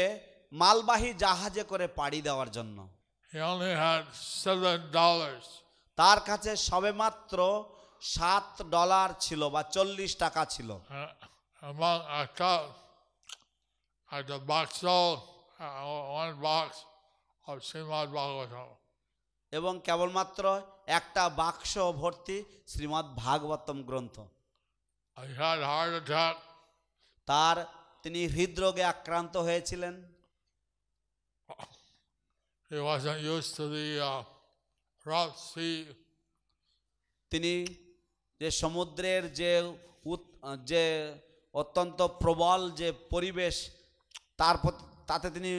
Speaker 1: মালবাহী জাহাজে করে পাড়ি দেওয়ার জন্য He only had seven dollars. তার কাছে সবেমাত্র সাত ডলার ছিল বা চল্লিশ টাকা ছিল
Speaker 2: uh, among a cup
Speaker 1: Shrimad ভাগবত এবং কেবলমাত্র একটা বাক্স ভর্তি শ্রীমদ ভাগবতম গ্রন্থ তার তিনি হৃদরোগে আক্রান্ত হয়েছিলেন He wasn't used to the uh, তিনি যে সমুদ্রের যে যে অত্যন্ত প্রবল যে পরিবেশ তার তাতে তিনি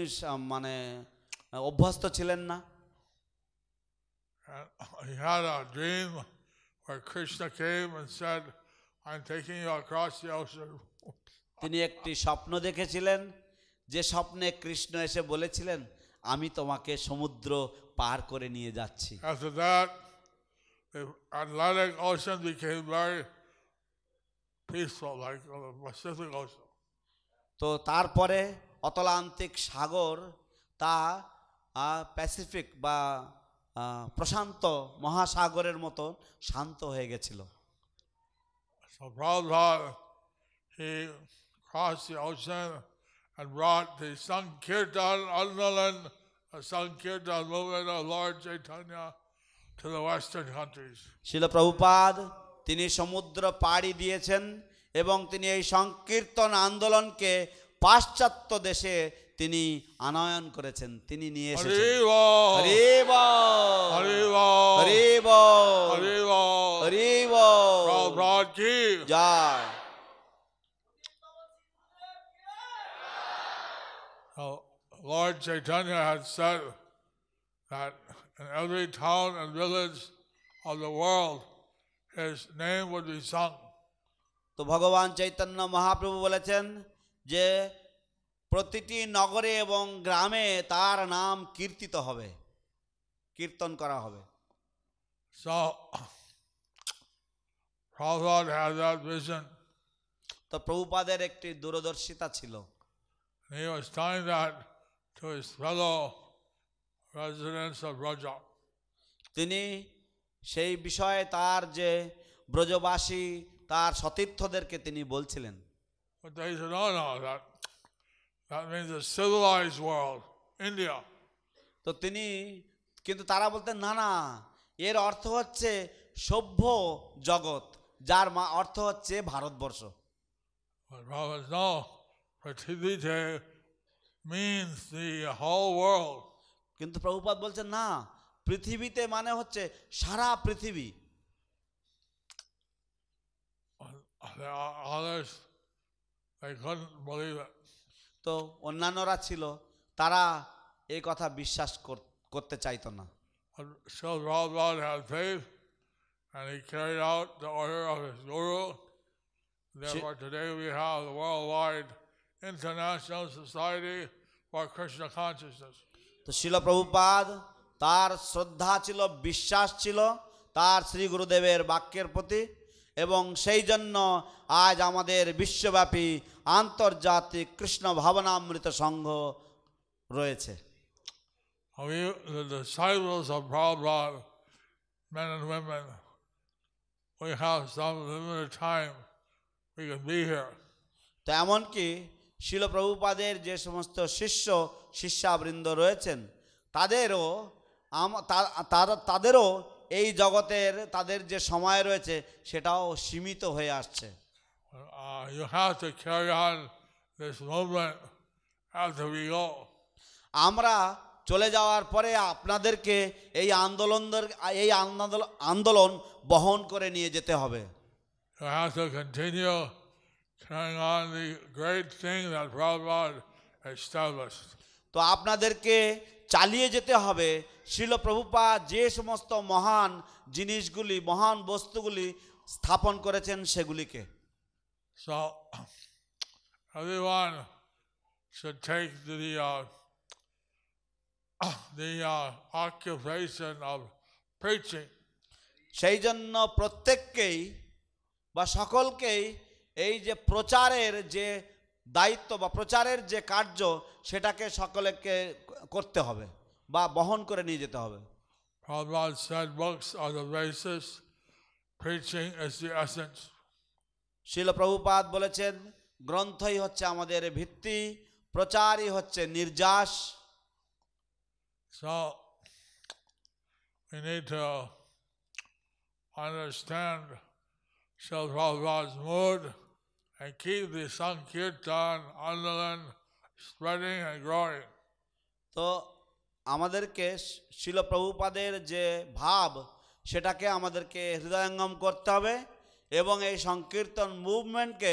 Speaker 1: মানে অভ্যস্ত ছিলেন না তিনি একটি স্বপ্ন দেখেছিলেন যে স্বপ্নে কৃষ্ণ এসে বলেছিলেন আমি তোমাকে সমুদ্র পার করে নিয়ে যাচ্ছি তো তারপরে অতলান্তিক সাগর তা প্যাসিফিক বা প্রশান্ত মহাসাগরের মতো শান্ত হয়ে গেছিল
Speaker 2: and brought the Sankirtan Arnalan Sankirtan
Speaker 1: শিল প্রভুপাদ তিনি সমুদ্র পাড়ি দিয়েছেন এবং তিনি এই সংকীর্তন আন্দোলনকে পাশ্চাত্য দেশে তিনি আনয়ন করেছেন তিনি নিয়ে এসেছেন
Speaker 2: Lord Chaitanya had said that in every town and village of the world, his name
Speaker 1: would be sung. তো ভগবান চৈতন্য মহাপ্রভু বলেছেন যে প্রতিটি নগরে এবং গ্রামে তার নাম কীর্তিত হবে কীর্তন করা হবে তো প্রভুপাদের একটি দূরদর্শিতা ছিল
Speaker 2: was telling that to his fellow residents of Raja.
Speaker 1: তিনি সেই বিষয়ে তার যে ব্রজবাসী তার সতীর্থদেরকে তিনি বলছিলেন তো তিনি কিন্তু তারা বলতেন না না এর অর্থ হচ্ছে সভ্য জগৎ যার মা অর্থ হচ্ছে ভারতবর্ষ পৃথিবীতে means the whole world. কিন্তু প্রভুপাদ বলছেন না পৃথিবীতে মানে হচ্ছে সারা পৃথিবী others they couldn't believe it. তো অন্যান্যরা ছিল তারা এই কথা বিশ্বাস করতে চাইতো না
Speaker 2: Still, Prabhupada had faith and he carried out the order of his guru. Therefore, today we have the worldwide International Society for Krishna Consciousness.
Speaker 1: তো শিল প্রভুপাদ তার শ্রদ্ধা ছিল বিশ্বাস ছিল তার শ্রী গুরুদেবের বাক্যের প্রতি এবং সেই জন্য আজ আমাদের বিশ্বব্যাপী আন্তর্জাতিক কৃষ্ণ ভাবনামৃত সংঘ রয়েছে
Speaker 2: We, the disciples of Prabhupada, men and women, we have
Speaker 1: some limited time we can be here. তো এমনকি শিলপ্রভুপাদের যে সমস্ত শিষ্য শিষ্যাবৃন্দ রয়েছেন তাদেরও তাদেরও এই জগতের তাদের যে সময় রয়েছে সেটাও সীমিত হয়ে আসছে uh, আমরা চলে যাওয়ার পরে আপনাদেরকে এই আন্দোলন এই আন্দোলন বহন করে নিয়ে যেতে হবে
Speaker 2: You have to continue turn on the great thing that
Speaker 1: Prabhupada established. তো আপনাদেরকে চালিয়ে যেতে হবে শিল প্রভুপা যে সমস্ত মহান জিনিসগুলি মহান বস্তুগুলি স্থাপন করেছেন সেগুলিকে
Speaker 2: So everyone should take the uh, the uh,
Speaker 1: occupation of preaching. সেই জন্য প্রত্যেককেই বা সকলকেই এই যে প্রচারের যে দায়িত্ব বা প্রচারের যে কার্য সেটাকে সকলকে করতে হবে বা বহন করে নিয়ে যেতে হবে শিলপ্রভুপাত বলেছেন গ্রন্থই হচ্ছে আমাদের ভিত্তি প্রচারই হচ্ছে নির্যাস understand
Speaker 2: Shilpa Prabhupada's mood. and keep the Sankirtan Andalan
Speaker 1: spreading and growing. তো আমাদেরকে শিল প্রভুপাদের যে ভাব সেটাকে আমাদেরকে হৃদয়ঙ্গম করতে হবে এবং এই সংকীর্তন মুভমেন্টকে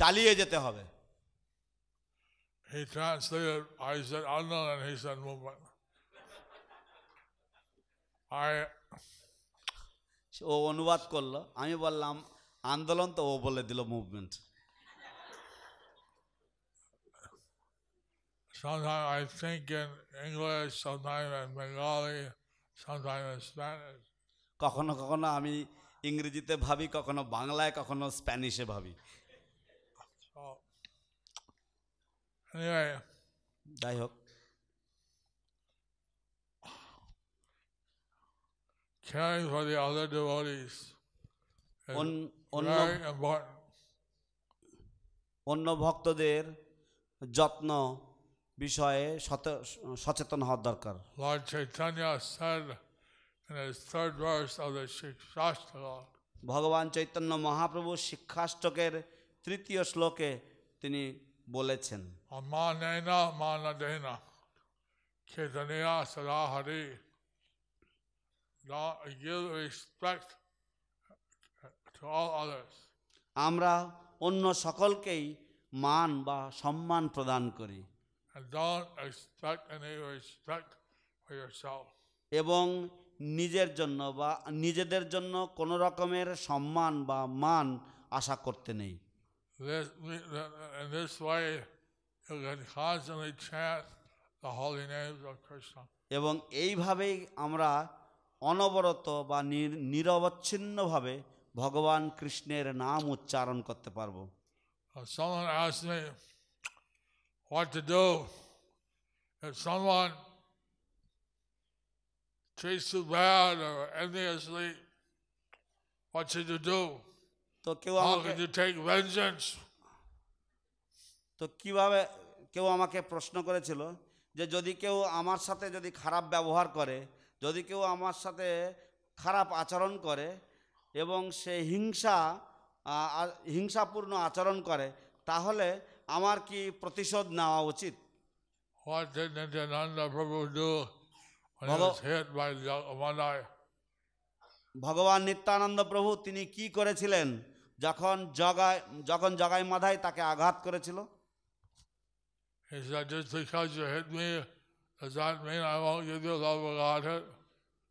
Speaker 1: চালিয়ে যেতে হবে
Speaker 2: He translated, I said Anand and he said movement.
Speaker 1: I ও অনুবাদ করলো আমি বললাম আন্দোলন তো ও বলে দিল movement
Speaker 2: sometimes I think in English, sometimes in Bengali, sometimes in Spanish.
Speaker 1: কখনো কখনো আমি ইংরেজিতে ভাবি কখনো বাংলায় কখনো স্প্যানিশে ভাবি যাই হোক
Speaker 2: caring for the other devotees
Speaker 1: অন্য ভক্তদের যত্ন বিষয়ে সচেতন হওয়া দরকার
Speaker 2: লর্ড চৈতন্য said
Speaker 1: ভগবান চৈতন্য মহাপ্রভু শিক্ষাষ্টকের তৃতীয় শ্লোকে তিনি বলেছেন আমরা অন্য সকলকেই মান বা সম্মান প্রদান করি
Speaker 2: and don't expect any respect for yourself.
Speaker 1: এবং নিজের জন্য বা নিজেদের জন্য কোনো রকমের সম্মান বা মান আশা করতে নেই এবং এইভাবেই আমরা অনবরত বা নিরবচ্ছিন্নভাবে ভগবান কৃষ্ণের নাম উচ্চারণ করতে পারবো
Speaker 2: Someone asked me, what to do if someone treats you bad or enviously. What should you do?
Speaker 1: তো কেউ আমাকে you take vengeance? তো কিভাবে কেউ আমাকে প্রশ্ন করেছিল যে যদি কেউ আমার সাথে যদি খারাপ ব্যবহার করে যদি কেউ আমার সাথে খারাপ আচরণ করে এবং সে হিংসা হিংসাপূর্ণ আচরণ করে তাহলে আমার কি প্রতিশোধ নেওয়া উচিত ভগবান নিত্যানন্দ প্রভু তিনি কি করেছিলেন যখন জগায় যখন জগাই মাধাই তাকে আঘাত করেছিল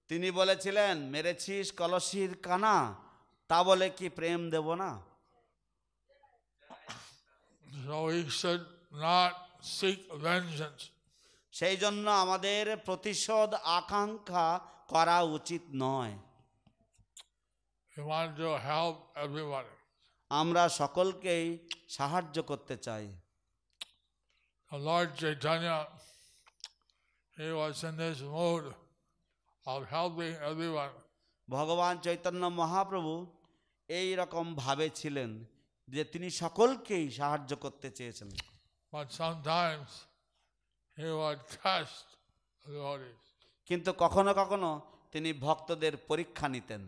Speaker 1: তিনি বলেছিলেন মেরেছিস কলসির কানা তা বলে কি প্রেম দেব না So he should not seek vengeance. সেই জন্য আমাদের প্রতিশোধ আকাঙ্ক্ষা করা উচিত নয় আমরা সকলকেই সাহায্য করতে চাই ভগবান চৈতন্য মহাপ্রভু এই রকম ভাবে ছিলেন যে তিনি সকলকেই সাহায্য করতে চেয়েছেন কিন্তু কখনো কখনো তিনি ভক্তদের পরীক্ষা নিতেন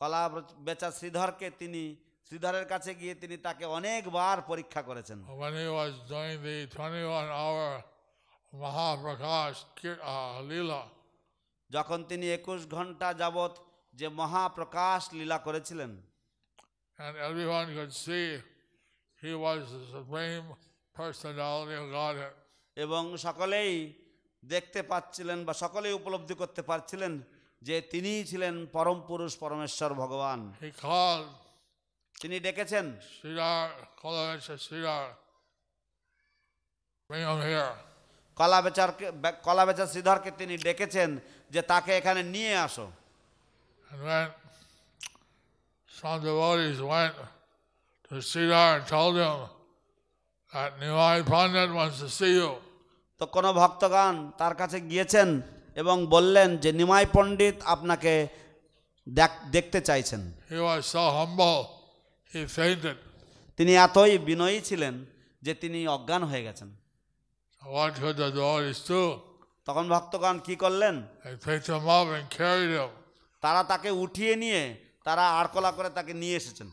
Speaker 1: কলা বেচা শ্রীধরকে তিনি শ্রীধরের কাছে গিয়ে তিনি তাকে অনেকবার পরীক্ষা করেছেন
Speaker 2: মহাপ্রকাশ
Speaker 1: যখন তিনি একুশ ঘন্টা যাবৎ যে মহাপ্রকাশ লীলা করেছিলেন এবং সকলেই দেখতে পাচ্ছিলেন বা সকলেই উপলব্ধি করতে পারছিলেন যে তিনিই ছিলেন পরম পুরুষ পরমেশ্বর ভগবান তিনি ডেকেছেন কলা বেচার কলা বেচার শ্রীধরকে তিনি ডেকেছেন যে তাকে এখানে নিয়ে আসো তো কোনো ভক্তগান তার কাছে গিয়েছেন এবং বললেন যে নিমাই পণ্ডিত আপনাকে দেখতে চাইছেন তিনি এতই বিনয়ী ছিলেন যে তিনি অজ্ঞান হয়ে গেছেন তখন ভক্তগণ কি করলেন তারা তাকে উঠিয়ে নিয়ে তারা আড়কলা করে তাকে নিয়ে এসেছেন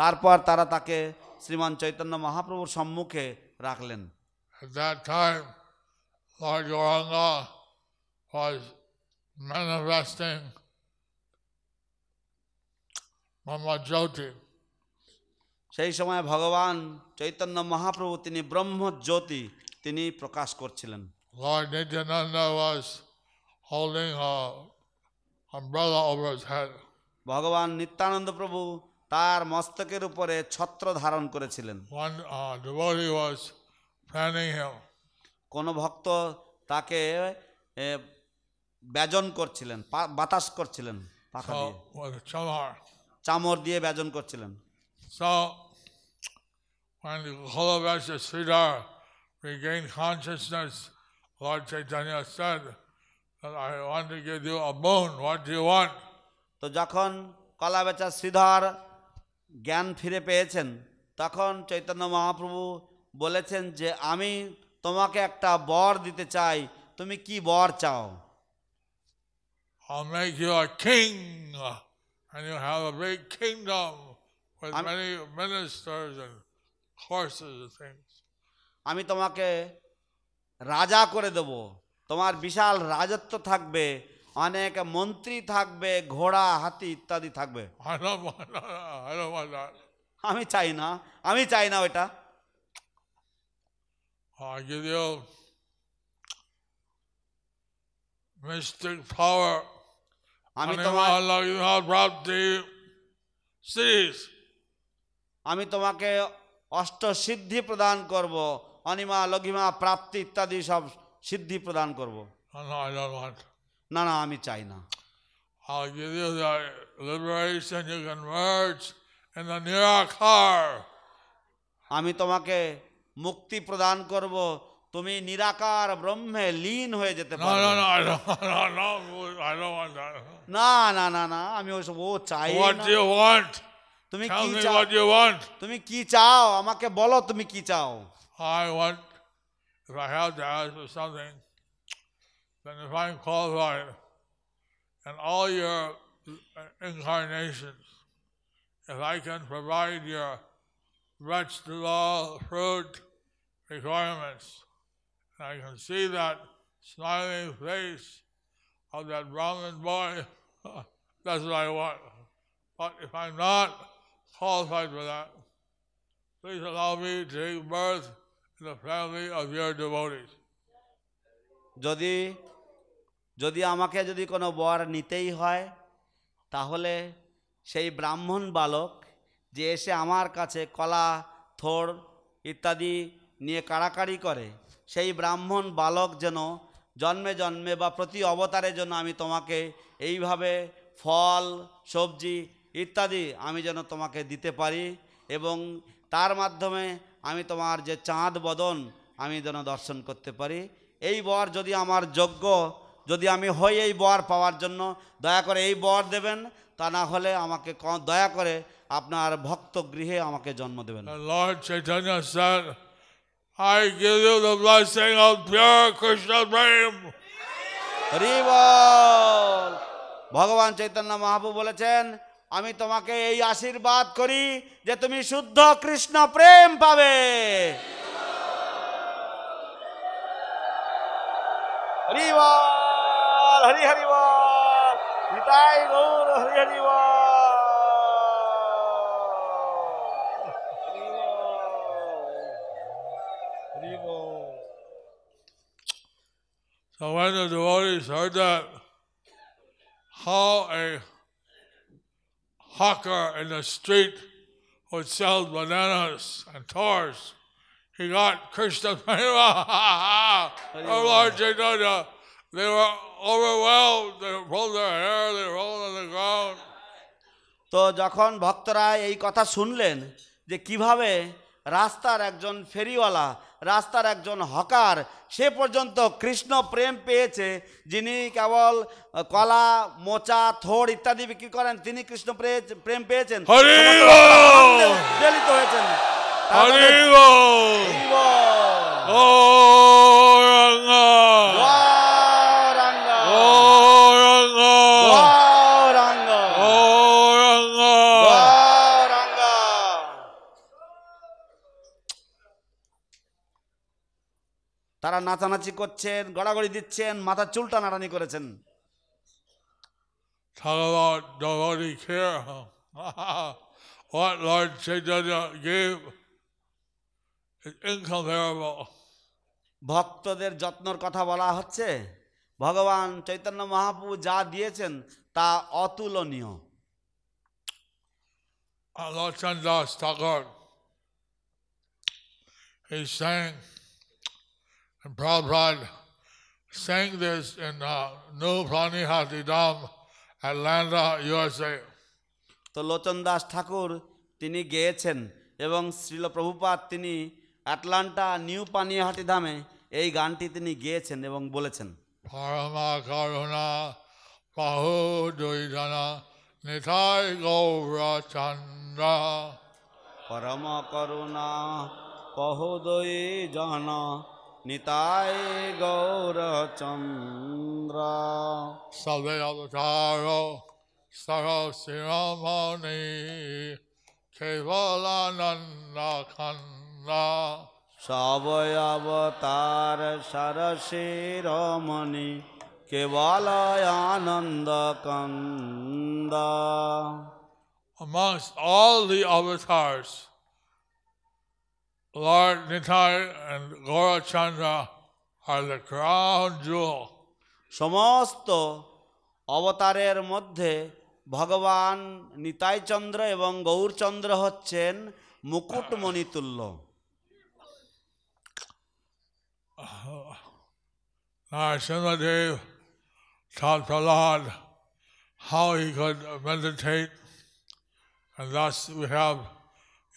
Speaker 1: তারপর তারা তাকে শ্রীমান চৈতন্য মহাপ্রভুর সম্মুখে রাখলেন
Speaker 2: মামা
Speaker 1: Mama সেই সময় ভগবান চৈতন্য মহাপ্রভু তিনি ব্রহ্মজ্যোতি তিনি প্রকাশ করছিলেন
Speaker 2: Lord Nityananda was holding a umbrella over his head.
Speaker 1: ভগবান নিত্যানন্দ প্রভু তার মস্তকের উপরে ছত্র ধারণ করেছিলেন
Speaker 2: One uh, devotee was
Speaker 1: fanning him. কোন ভক্ত তাকে ব্যজন করছিলেন বাতাস করছিলেন পাখা দিয়ে চামর দিয়ে ব্যজন করছিলেন
Speaker 2: So, when the whole of regained consciousness, Lord Chaitanya said, that I
Speaker 1: want to give you a boon. what do you want? তো যখন কলাবেচা শ্রীধর জ্ঞান ফিরে পেয়েছেন তখন চৈতন্য মহাপ্রভু বলেছেন যে আমি তোমাকে একটা বর দিতে চাই তুমি কি বর চাও
Speaker 2: I'll make you a king and you have a big kingdom. with I'm, many ministers and horses and things.
Speaker 1: আমি তোমাকে রাজা করে দেব তোমার বিশাল রাজত্ব থাকবে অনেক মন্ত্রী থাকবে ঘোড়া হাতি ইত্যাদি থাকবে আমি চাই না আমি চাই না ওইটা আমি তোমার আমি তোমাকে অষ্ট সিদ্ধি প্রদান করব অনিমা লঘিমা প্রাপ্তি ইত্যাদি সব সিদ্ধি প্রদান করব না না আমি চাই না আমি তোমাকে মুক্তি প্রদান করব তুমি নিরাকার ব্রহ্মে লীন হয়ে যেতে পারো না না না না আমি ও চাই না তুমি Tell কি me what you want. তুমি কি চাও আমাকে বলো তুমি কি চাও I want,
Speaker 2: if I have to ask for something, then if I'm qualified, and all your incarnations, if I can provide your wretched law fruit requirements, I can see that smiling face of that Roman boy, [laughs] that's what I want. But if I'm not, qualified for that. Please allow me to take birth in the
Speaker 1: family of your devotees. যদি যদি আমাকে যদি কোনো বর নিতেই হয় তাহলে সেই ব্রাহ্মণ বালক যে এসে আমার কাছে কলা থোড় ইত্যাদি নিয়ে কাড়াকাড়ি করে সেই ব্রাহ্মণ বালক যেন জন্মে জন্মে বা প্রতি অবতারের জন্য আমি তোমাকে এইভাবে ফল সবজি ইত্যাদি আমি যেন তোমাকে দিতে পারি এবং তার মাধ্যমে আমি তোমার যে চাঁদ বদন আমি যেন দর্শন করতে পারি এই বর যদি আমার যোগ্য যদি আমি হই এই বর পাওয়ার জন্য দয়া করে এই বর দেবেন তা না হলে আমাকে দয়া করে আপনার ভক্ত গৃহে আমাকে জন্ম দেবেন স্যার কৃষ্ণ হরি ভগবান চৈতন্য মহাপ্রভু বলেছেন আমি তোমাকে এই আশীর্বাদ করি যে তুমি শুদ্ধ কৃষ্ণ প্রেম পাবে হরিবল হরি হরিবল নিতাই গৌর হরি হরিবল
Speaker 2: So when the devotees heard that, how a hawker in the street would sell bananas and tars. He got Krishna [laughs] Prema. They were overwhelmed.
Speaker 1: They pulled their hair. They rolled on the ground. তো যখন ভক্তরা এই কথা শুনলেন যে কিভাবে রাস্তার একজন ফেরিওয়ালা রাস্তার একজন হকার সে পর্যন্ত কৃষ্ণ প্রেম পেয়েছে যিনি কেবল কলা মোচা থোড় ইত্যাদি বিক্রি করেন তিনি কৃষ্ণ প্রেম পেয়েছেন হয়েছেন নাচানাচি করছেন গড়াগড়ি দিচ্ছেন মাথা চুলটা নাড়ানি করেছেন ভক্তদের যত্নর কথা বলা হচ্ছে ভগবান চৈতন্য মহাপু যা দিয়েছেন তা অতুলনীয়
Speaker 2: লক্ষণ দাস ঠাকুর And Prabhupada sang this in uh, New
Speaker 1: Pranihati Dham, Atlanta, USA. তো লোচন দাস ঠাকুর তিনি গেয়েছেন এবং শ্রীল প্রভুপাত তিনি আটলান্টা নিউ পানিহাটি ধামে এই গানটি তিনি গেয়েছেন এবং বলেছেন
Speaker 2: পরমা করুণা পাহু দৈজনা নিথাই গৌর চন্দ্র
Speaker 1: পরম করুণা পহুদয়ী জন নিতাই গৌরচন্দ্র সবে অবতার সরসিরমণি
Speaker 2: কেবলানন্দ খন্দ
Speaker 1: সবয় অবতার সরসিরমণি কেবলায় আনন্দ কন্দ Amongst all
Speaker 2: the avatars, Lord Nithai and
Speaker 1: Gaurachandra are the crown jewel. সমস্ত অবতারের মধ্যে ভগবান নিতাইচন্দ্র এবং গৌরচন্দ্র হচ্ছেন মুকুটমণি তুল্য
Speaker 2: Narasimhadev taught Prahlad how he could meditate and thus we have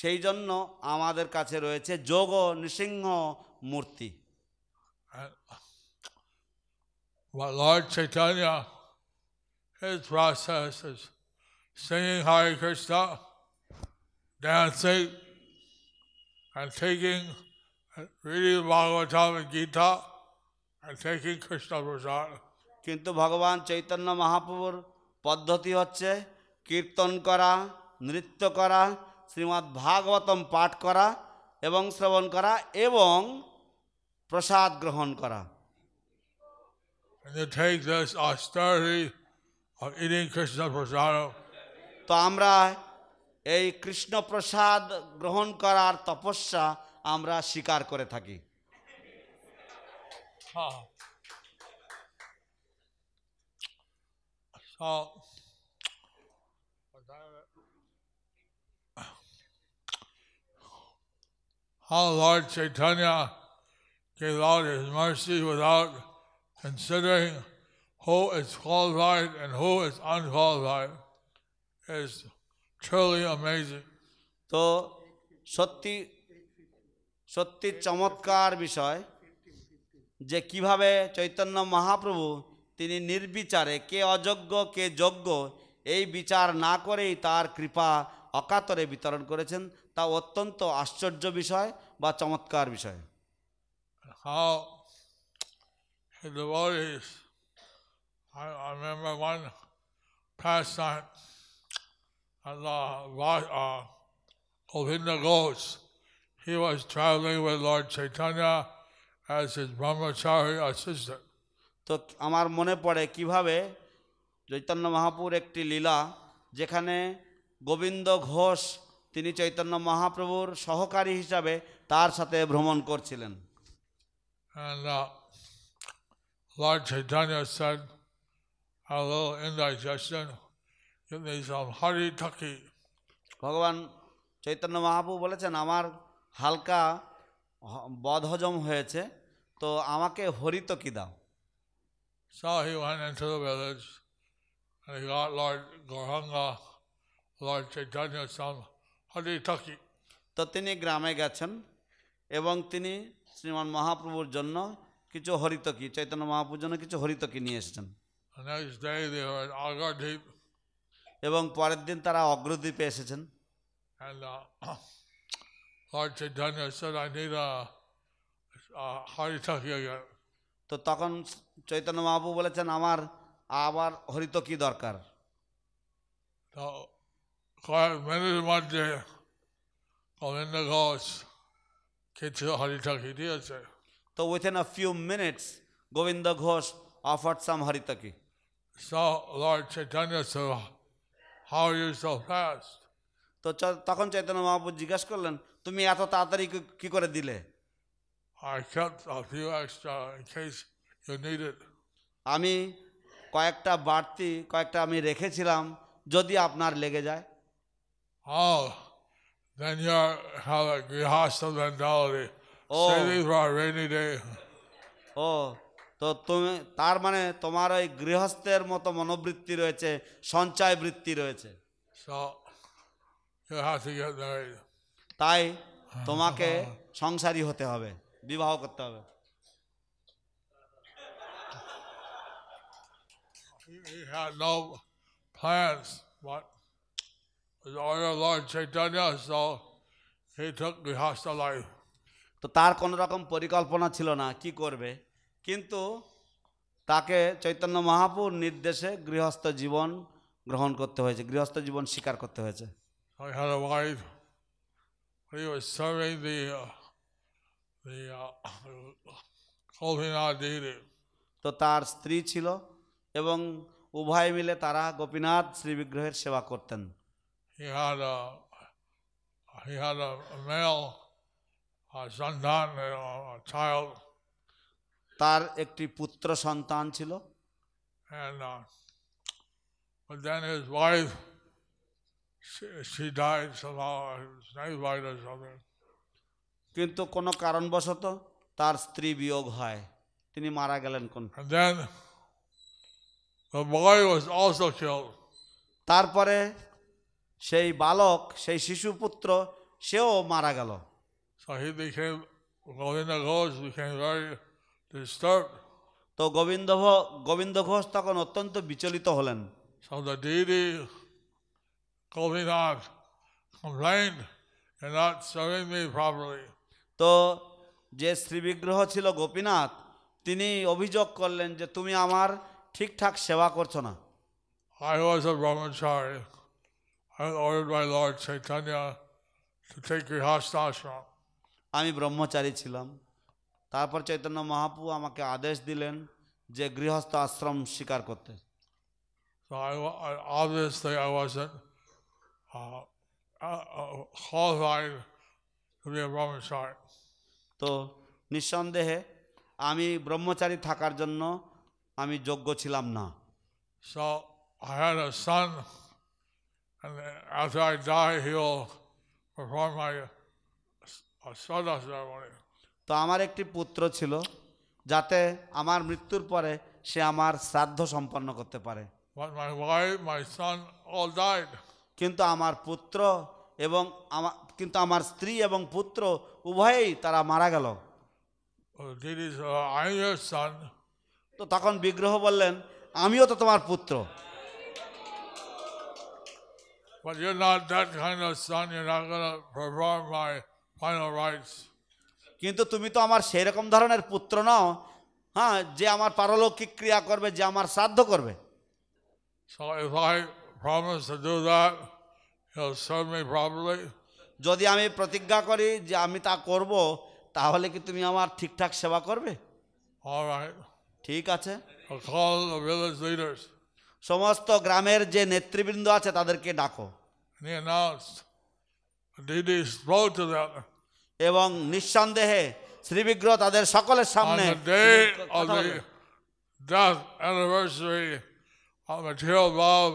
Speaker 1: সেই জন্য আমাদের কাছে রয়েছে যোগ নৃসিংহ মূর্তি কিন্তু ভগবান চৈতন্য মহাপ্রভুর পদ্ধতি হচ্ছে কীর্তন করা নৃত্য করা শ্রীমদ্ ভাগবতম পাঠ করা এবং শ্রবণ করা এবং প্রসাদ গ্রহণ করা তো আমরা এই কৃষ্ণ প্রসাদ গ্রহণ করার তপস্যা আমরা স্বীকার করে থাকি
Speaker 2: হ্যাঁ how Lord Chaitanya gave out his mercy without considering who is qualified
Speaker 1: and who is unqualified is truly amazing. So, সত্যি সত্যি চমৎকার বিষয় যে কিভাবে চৈতন্য মহাপ্রভু তিনি নির্বিচারে কে অযোগ্য কে যোগ্য এই বিচার না করেই তার কৃপা অকাতরে বিতরণ করেছেন তা অত্যন্ত আশ্চর্য বিষয় বা চমৎকার বিষয়
Speaker 2: Govinda Ghosh he was travelling with lord Chaitanya
Speaker 1: তো আমার মনে পড়ে কিভাবে চৈতন্য মহাপুর একটি লীলা যেখানে গোবিন্দ ঘোষ তিনি চৈতন্য মহাপ্রভুর সহকারী হিসাবে তার সাথে ভ্রমণ করছিলেন uh, ভগবান চৈতন্য মহাপ্রভু বলেছেন আমার হালকা বধ হজম হয়েছে তো আমাকে হরিত কি দাও
Speaker 2: সাহেব লর্ড লর্ড চৈতন্য
Speaker 1: তো তিনি গ্রামে গেছেন এবং তিনি শ্রীমান মহাপ্রভুর জন্য কিছু হরিতকি চৈতন্য মহাপ্রভুর জন্য কিছু হরিতকি নিয়ে এসেছেন এবং পরের দিন তারা অগ্রদ্বীপে এসেছেন uh, তো তখন চৈতন্য মহাপ্রভু বলেছেন আমার আবার হরিতকি দরকার
Speaker 2: তো কয়েক মিনিটের মধ্যে গোবিন্দ ঘোষ খিচুড়ি হরিটাকি দিয়েছে
Speaker 1: তো within a few minutes Govinda Ghosh offered some haritaki. So
Speaker 2: Lord Chaitanya said,
Speaker 1: how are you so fast? তো তখন চৈতন্য মহাপ্রভু জিজ্ঞেস করলেন তুমি এত তাড়াতাড়ি কি করে দিলে আমি কয়েকটা বাড়তি কয়েকটা আমি রেখেছিলাম যদি আপনার লেগে যায়
Speaker 2: all, then you have a grihastha mentality. Oh. Saving for a rainy day.
Speaker 1: Oh. তো তুমি তার মানে তোমার ওই গৃহস্থের মতো মনোবৃত্তি রয়েছে সঞ্চয় বৃত্তি রয়েছে তাই তোমাকে সংসারী হতে হবে বিবাহ করতে হবে he
Speaker 2: had no plans, but
Speaker 1: তো তার কোনো রকম পরিকল্পনা ছিল না কি করবে কিন্তু তাকে চৈতন্য মহাপুর নির্দেশে গৃহস্থ জীবন গ্রহণ করতে হয়েছে গৃহস্থ জীবন স্বীকার করতে হয়েছে
Speaker 2: uh, uh,
Speaker 1: তো তার স্ত্রী ছিল এবং উভয় মিলে তারা গোপীনাথ শ্রী বিগ্রহের সেবা করতেন
Speaker 2: he had a he had a, a male a zandan, a child.
Speaker 1: তার একটি পুত্র সন্তান ছিল
Speaker 2: and uh, but then his wife she, she died somehow his wife died or something
Speaker 1: কিন্তু কোনো কারণবশত তার স্ত্রী বিয়োগ হয় তিনি মারা গেলেন কোন and then the boy was also killed তারপরে সেই বালক সেই শিশু পুত্র সেও মারা গেল তো গোবিন্দ গোবিন্দ ঘোষ তখন অত্যন্ত বিচলিত হলেন তো যে শ্রীবিগ্রহ ছিল গোপীনাথ তিনি অভিযোগ করলেন যে তুমি আমার ঠিকঠাক সেবা করছো না
Speaker 2: I I ordered my Lord Chaitanya to take Grihastha ashram.
Speaker 1: আমি ব্রহ্মচারী ছিলাম তারপর চৈতন্য মহাপু আমাকে আদেশ দিলেন যে গৃহস্থ আশ্রম স্বীকার করতে
Speaker 2: So I, I, obviously I wasn't uh, qualified to be a brahmachari.
Speaker 1: তো নিঃসন্দেহে আমি ব্রহ্মচারী থাকার জন্য আমি যোগ্য ছিলাম না
Speaker 2: So I had a son And as I die, he'll perform my sada ceremony.
Speaker 1: তো আমার একটি পুত্র ছিল যাতে আমার মৃত্যুর পরে সে আমার শ্রাদ্ধ সম্পন্ন করতে পারে কিন্তু আমার পুত্র এবং আমার কিন্তু আমার স্ত্রী এবং পুত্র উভয়েই তারা মারা গেল uh, uh, তো তখন বিগ্রহ বললেন আমিও তো তোমার পুত্র
Speaker 2: But you're not that kind of son, you're not going to perform my final
Speaker 1: rites. কিন্তু তুমি তো আমার সেই রকম ধরনের পুত্র নও হ্যাঁ যে আমার পারলৌকিক ক্রিয়া করবে যে আমার শ্রাদ্ধ করবে যদি আমি প্রতিজ্ঞা করি যে আমি তা করব তাহলে কি তুমি আমার ঠিকঠাক সেবা করবে ঠিক আছে সমস্ত গ্রামের যে নেতৃবৃন্দ আছে তাদেরকে ডাকো এবং নিঃসন্দেহে শ্রীবিগ্রহ তাদের সকলের সামনে
Speaker 2: death anniversary of material love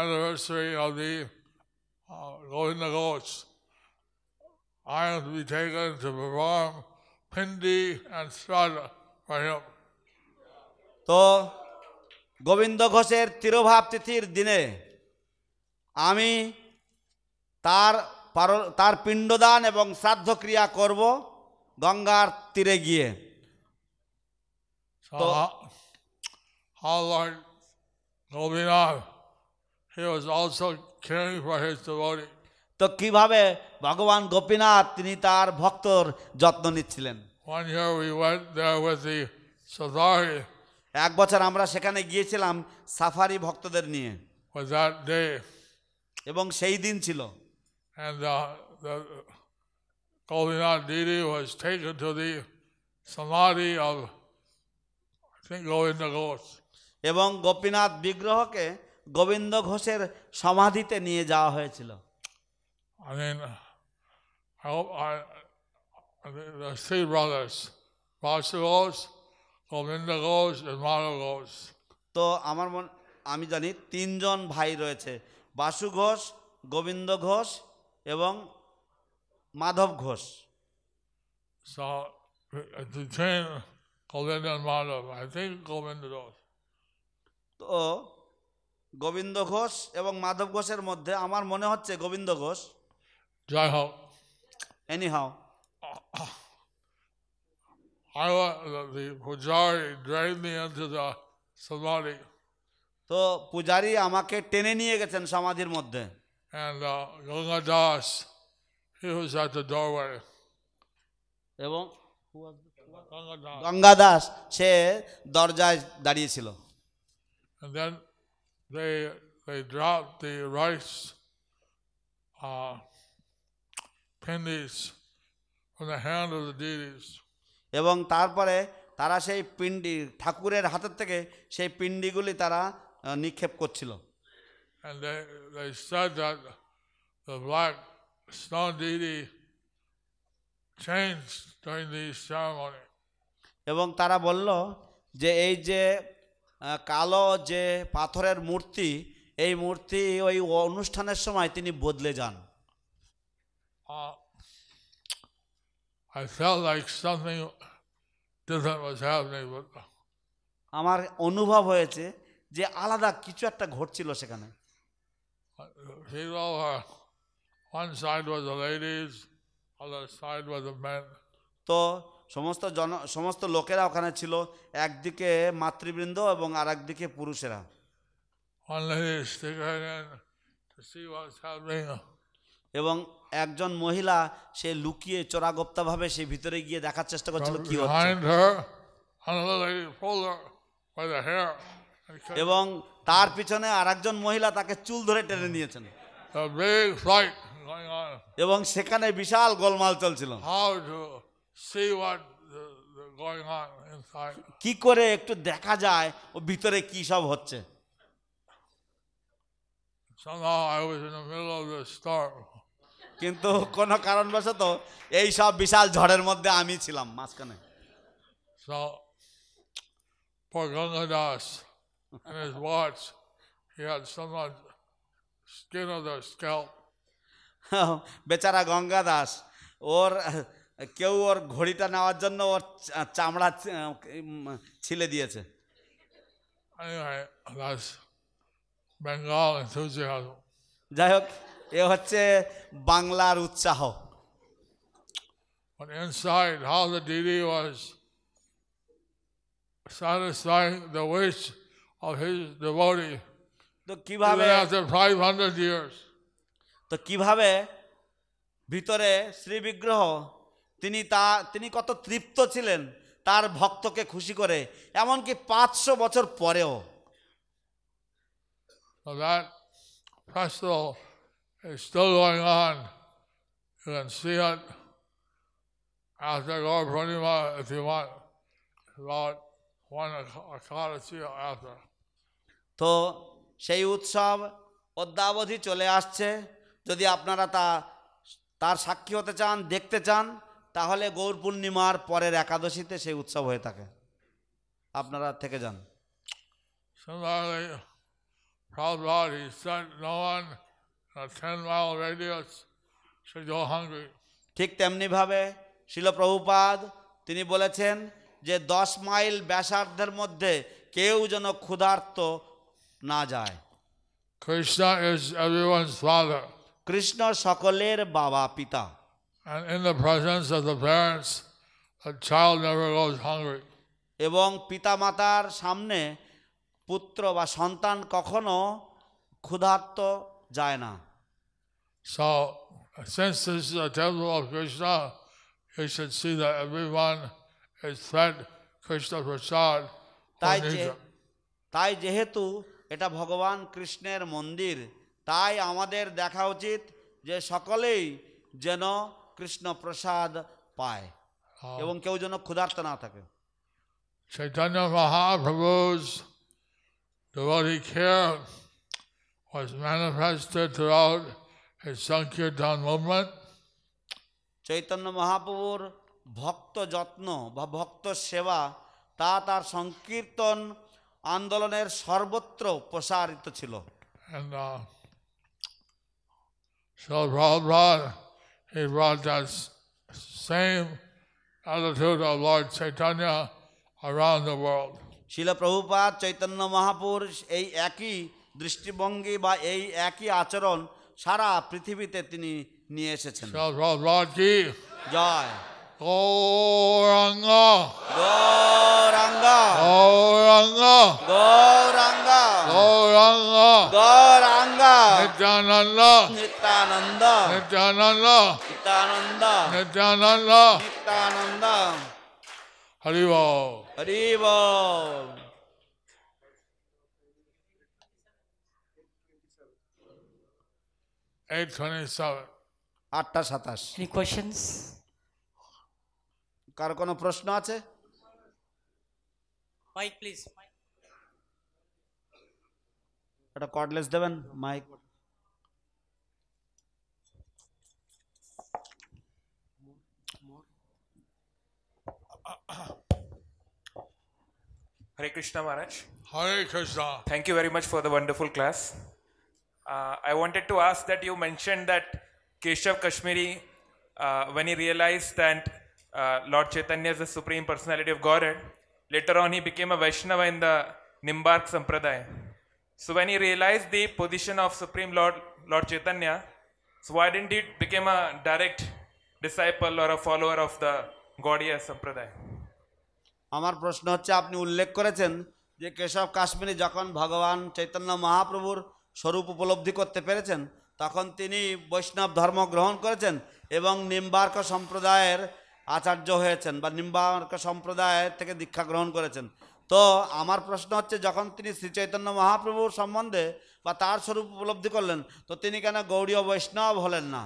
Speaker 2: anniversary of the uh, Govinda Ghosh. I am to be taken to perform Pindi and Strada for him.
Speaker 1: So, Govinda ঘোষের তিরোভাব তিথির দিনে আমি তার তার পিণ্ডদান এবং শ্রাদ্ধক্রিয়া করব গঙ্গার তীরে গিয়ে তো তো কিভাবে ভগবান গোপীনাথ তিনি তার ভক্তর যত্ন নিচ্ছিলেন এক বছর আমরা সেখানে গিয়েছিলাম সাফারি ভক্তদের নিয়ে এবং সেই দিন ছিল এবং গোপীনাথ বিগ্রহকে গোবিন্দ ঘোষের সমাধিতে নিয়ে যাওয়া হয়েছিল
Speaker 2: Hope I, I the three brothers, Pastor
Speaker 1: Govinda Ghosh নির্মল ঘোষ তো আমার মন আমি জানি তিনজন ভাই রয়েছে বাসু ঘোষ গোবিন্দ ঘোষ এবং মাধব ঘোষ তো গোবিন্দ ঘোষ এবং মাধব ঘোষের মধ্যে আমার মনে হচ্ছে গোবিন্দ ঘোষ জয় হোক এনি হাও I তো পূজারি আমাকে টেনে নিয়ে গেছেন সমাধির মধ্যে
Speaker 2: uh, এবং
Speaker 1: গঙ্গা দাস সে দরজায় দাঁড়িয়েছিল ফিনিশ এবং তারপরে তারা সেই পিণ্ডি ঠাকুরের হাতের থেকে সেই পিণ্ডিগুলি তারা নিক্ষেপ করছিল এবং তারা বলল যে এই যে কালো যে পাথরের মূর্তি এই মূর্তি ওই অনুষ্ঠানের সময় তিনি বদলে যান uh, I felt like something [laughs] আমার অনুভব হয়েছে যে আলাদা কিছু একটা ঘটছিল সেখানে তো সমস্ত জন সমস্ত লোকেরা ওখানে ছিল একদিকে মাতৃবৃন্দ এবং আর একদিকে পুরুষেরা এবং একজন মহিলা সে লুকিয়ে ভাবে সে ভিতরে গিয়ে দেখার চেষ্টা করছিল কি হচ্ছে এবং তার পিছনে আর একজন মহিলা তাকে চুল ধরে টেনে নিয়েছেন এবং সেখানে বিশাল গোলমাল চলছিল কি করে একটু দেখা যায় ও ভিতরে কি সব হচ্ছে Somehow
Speaker 2: I was in the middle of the
Speaker 1: storm. কিন্তু কোনো কারণবশত এই সব বিশাল ঝড়ের মধ্যে আমি ছিলাম মাঝখানে [laughs] বেচারা গঙ্গা দাস ওর কেউ ওর ঘড়িটা নেওয়ার জন্য ওর চামড়া ছিলে দিয়েছে যাই হোক এ হচ্ছে বাংলার উৎসাহ
Speaker 2: But inside, how the deity was satisfying the wish of his devotee.
Speaker 1: তো কিভাবে after 500 years. তো কিভাবে ভিতরে শ্রী বিগ্রহ তিনি তা তিনি কত তৃপ্ত ছিলেন তার ভক্তকে খুশি করে এমনকি পাঁচশো বছর পরেও that festival It's still going on.
Speaker 2: You can see it. Ask the Gaur Pranima if you want
Speaker 1: about one o'clock ecology or after. So, সেই উৎসব অদ্যাবধি চলে আসছে যদি আপনারা তা তার সাক্ষী হতে চান দেখতে চান তাহলে গৌর পূর্ণিমার পরের একাদশীতে সেই উৎসব হয়ে থাকে আপনারা থেকে যান
Speaker 2: Similarly,
Speaker 1: ঠিক তেমনিভাবে শিলপ্রভুপাদ তিনি বলেছেন যে দশ মাইল ব্যাসার্ধের মধ্যে কেউ যেন ক্ষুধার্ত না যায় কৃষ্ণ কৃষ্ণ সকলের বাবা পিতা এবং পিতা মাতার সামনে পুত্র বা সন্তান কখনো ক্ষুধার্ত যায় না
Speaker 2: So, since this
Speaker 1: তাই তাই যেহেতু এটা ভগবান কৃষ্ণের মন্দির তাই আমাদের দেখা উচিত যে সকলেই যেন কৃষ্ণ প্রসাদ পায় এবং কেউ যেন ক্ষুধার্ত না থাকে
Speaker 2: চৈতন্য মহাপ্রভুজ দুবারই খেয়ে was manifested throughout his Sankirtan movement.
Speaker 1: Chaitanya মহাপ্রভুর ভক্ত যত্ন বা ভক্ত সেবা তা তার সংকীর্তন আন্দোলনের সর্বত্র প্রসারিত ছিল
Speaker 2: And uh, so Prabhupada, he brought that same attitude of Lord Chaitanya
Speaker 1: around the world. শিল প্রভুপাদ চৈতন্য মহাপুর এই একই দৃষ্টিভঙ্গি বা এই একই আচরণ সারা পৃথিবীতে তিনি নিয়ে এসেছেন জয়
Speaker 2: গৌরাঙ্গ গৌরাঙ্গ নিত্যানন্দ
Speaker 1: eight twenty-seven. আটটা সাতাশ Any questions? কার কোনো প্রশ্ন আছে Mic, please. একটা কর্ডলেস দেবেন mic
Speaker 2: Hare Krishna Maharaj. Hare Krishna. Thank you very much for the wonderful
Speaker 1: class. Uh, I wanted to ask that you mentioned that Keshav Kashmiri, uh, when he realized that uh, Lord Chaitanya is the Supreme Personality of Godhead, later on he became a Vaishnava in the Nimbark Sampradaya. So when he realized the position of Supreme Lord, Lord Chaitanya, so why didn't he become a direct disciple or a follower of the Gaudiya Sampradaya? আমার প্রশ্ন হচ্ছে আপনি উল্লেখ করেছেন যে কেশব কাশ্মীরি যখন ভগবান চৈতন্য মহাপ্রভুর স্বরূপ উপলব্ধি করতে পেরেছেন তখন তিনি বৈষ্ণব ধর্ম গ্রহণ করেছেন এবং নিম্বার্ক সম্প্রদায়ের আচার্য হয়েছেন বা নিম্বার্ক সম্প্রদায়ের থেকে দীক্ষা গ্রহণ করেছেন তো আমার প্রশ্ন হচ্ছে যখন তিনি শ্রী চৈতন্য মহাপ্রভুর সম্বন্ধে বা তার স্বরূপ উপলব্ধি করলেন তো তিনি কেন গৌড়ীয় বৈষ্ণব হলেন না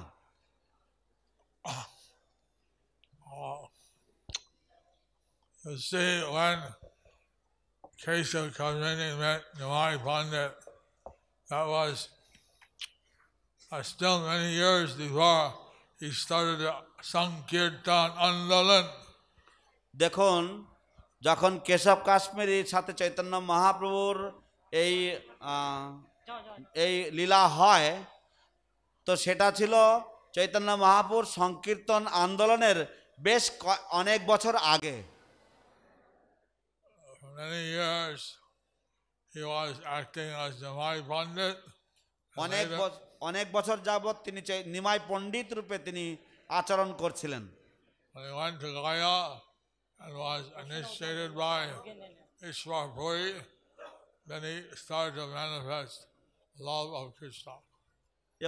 Speaker 2: সে one when Keshav Kalmini met Nimari That was uh, still many years before
Speaker 1: he started Sankirtan Andalan. দেখুন যখন কেশব কাশ্মীরের সাথে চৈতন্য মহাপ্রভুর এই এই লীলা হয় তো সেটা ছিল চৈতন্য মহাপুর সংকীর্তন আন্দোলনের বেশ অনেক বছর আগে
Speaker 2: many years He was acting as Nimai
Speaker 1: Pandit. অনেক অনেক বছর যাবৎ তিনি নিমাই পণ্ডিত রূপে তিনি আচরণ করছিলেন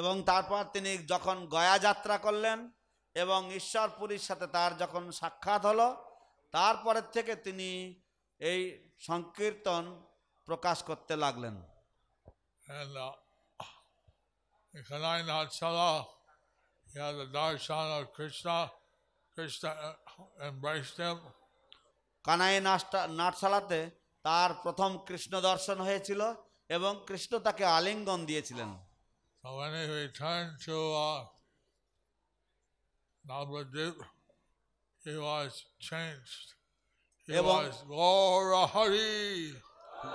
Speaker 1: এবং তারপর তিনি যখন গয়া যাত্রা করলেন এবং ঈশ্বরপুরীর সাথে তার যখন সাক্ষাৎ হলো তারপরের থেকে তিনি এই সংকীর্তন প্রকাশ করতে লাগলেন কানাই নাটশালাতে তার প্রথম কৃষ্ণ দর্শন হয়েছিল এবং কৃষ্ণ তাকে আলিঙ্গন দিয়েছিলেন এবং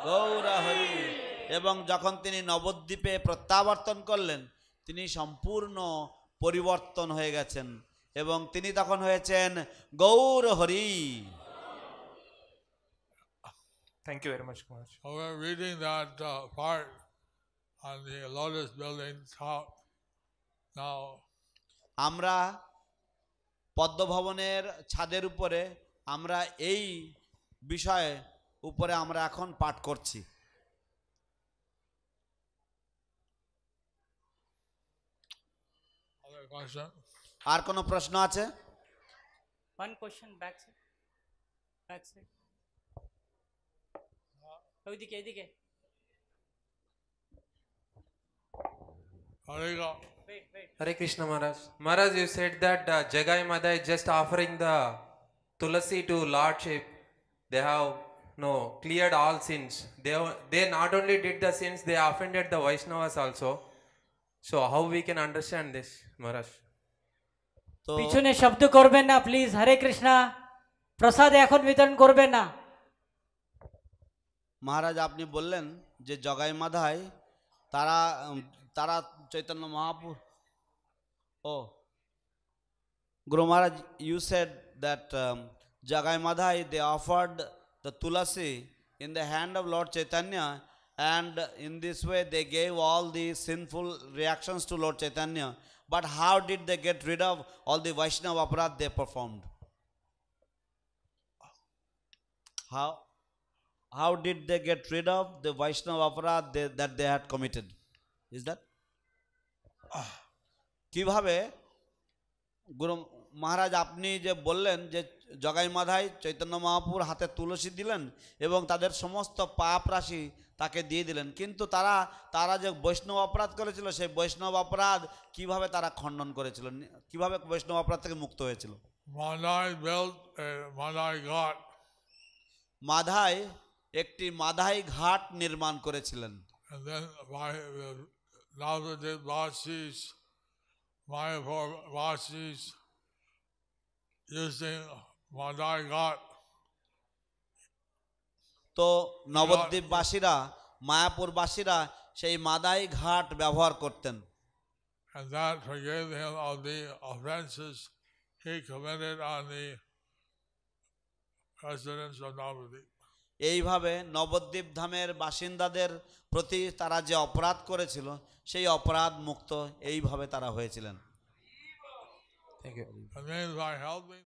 Speaker 1: গৌরহরি এবং যখন তিনি নবদ্বীপে প্রত্যাবর্তন করলেন তিনি সম্পূর্ণ পরিবর্তন হয়ে গেছেন এবং তিনি তখন হয়েছেন Gaura Hari you very very much,
Speaker 2: reading that part
Speaker 1: on that lotus uh, part top নাও আমরা পদ্মভবনের ছাদের উপরে আমরা এই বিষয়ে উপরে আমরা এখন পাঠ করছি আর কোনো প্রশ্ন আছে
Speaker 2: one question back side back side ওইদিকে এদিকে Hare Krishna Maharaj. Maharaj, you
Speaker 1: said that uh, Jagai Mada is just offering the Tulasi to Lordship. They have No, cleared all sins. They, they not only did the sins, they offended the Vaishnavas also. So how we can understand this, Maharaj? pichune shabd korben na please hare krishna prasad ekhon এখন korben na maharaj apni bollen je যে Jagai tara tara chaitanya mahapur oh guru maharaj you said that um, Jagai মাধায় they offered the tulasi in the hand of Lord Chaitanya and in this way they gave all the sinful reactions to Lord Chaitanya. But how did they get rid of all the Vaishnava aparat they performed? How, how did they get rid of the Vaishnava aparat they, that they had committed? Is that? কিভাবে গুরু মহারাজ আপনি যে বললেন যে জগাই মাধাই চৈতন্য মহাপুর হাতে তুলসী দিলেন এবং তাদের সমস্ত পাপ রাশি তাকে দিয়ে দিলেন কিন্তু তারা তারা যে বৈষ্ণব অপরাধ করেছিল সেই বৈষ্ণব অপরাধ কিভাবে তারা খণ্ডন করেছিল কিভাবে বৈষ্ণব অপরাধ থেকে মুক্ত হয়েছিল মাধায় একটি মাধাই ঘাট নির্মাণ করেছিলেন using তো নবদ্বীপবাসীরা মায়াপুরবাসীরা সেই মাদাই ঘাট ব্যবহার করতেন এইভাবে নবদ্বীপ ধামের বাসিন্দাদের প্রতি তারা যে অপরাধ করেছিল সেই অপরাধ মুক্ত এইভাবে তারা হয়েছিলেন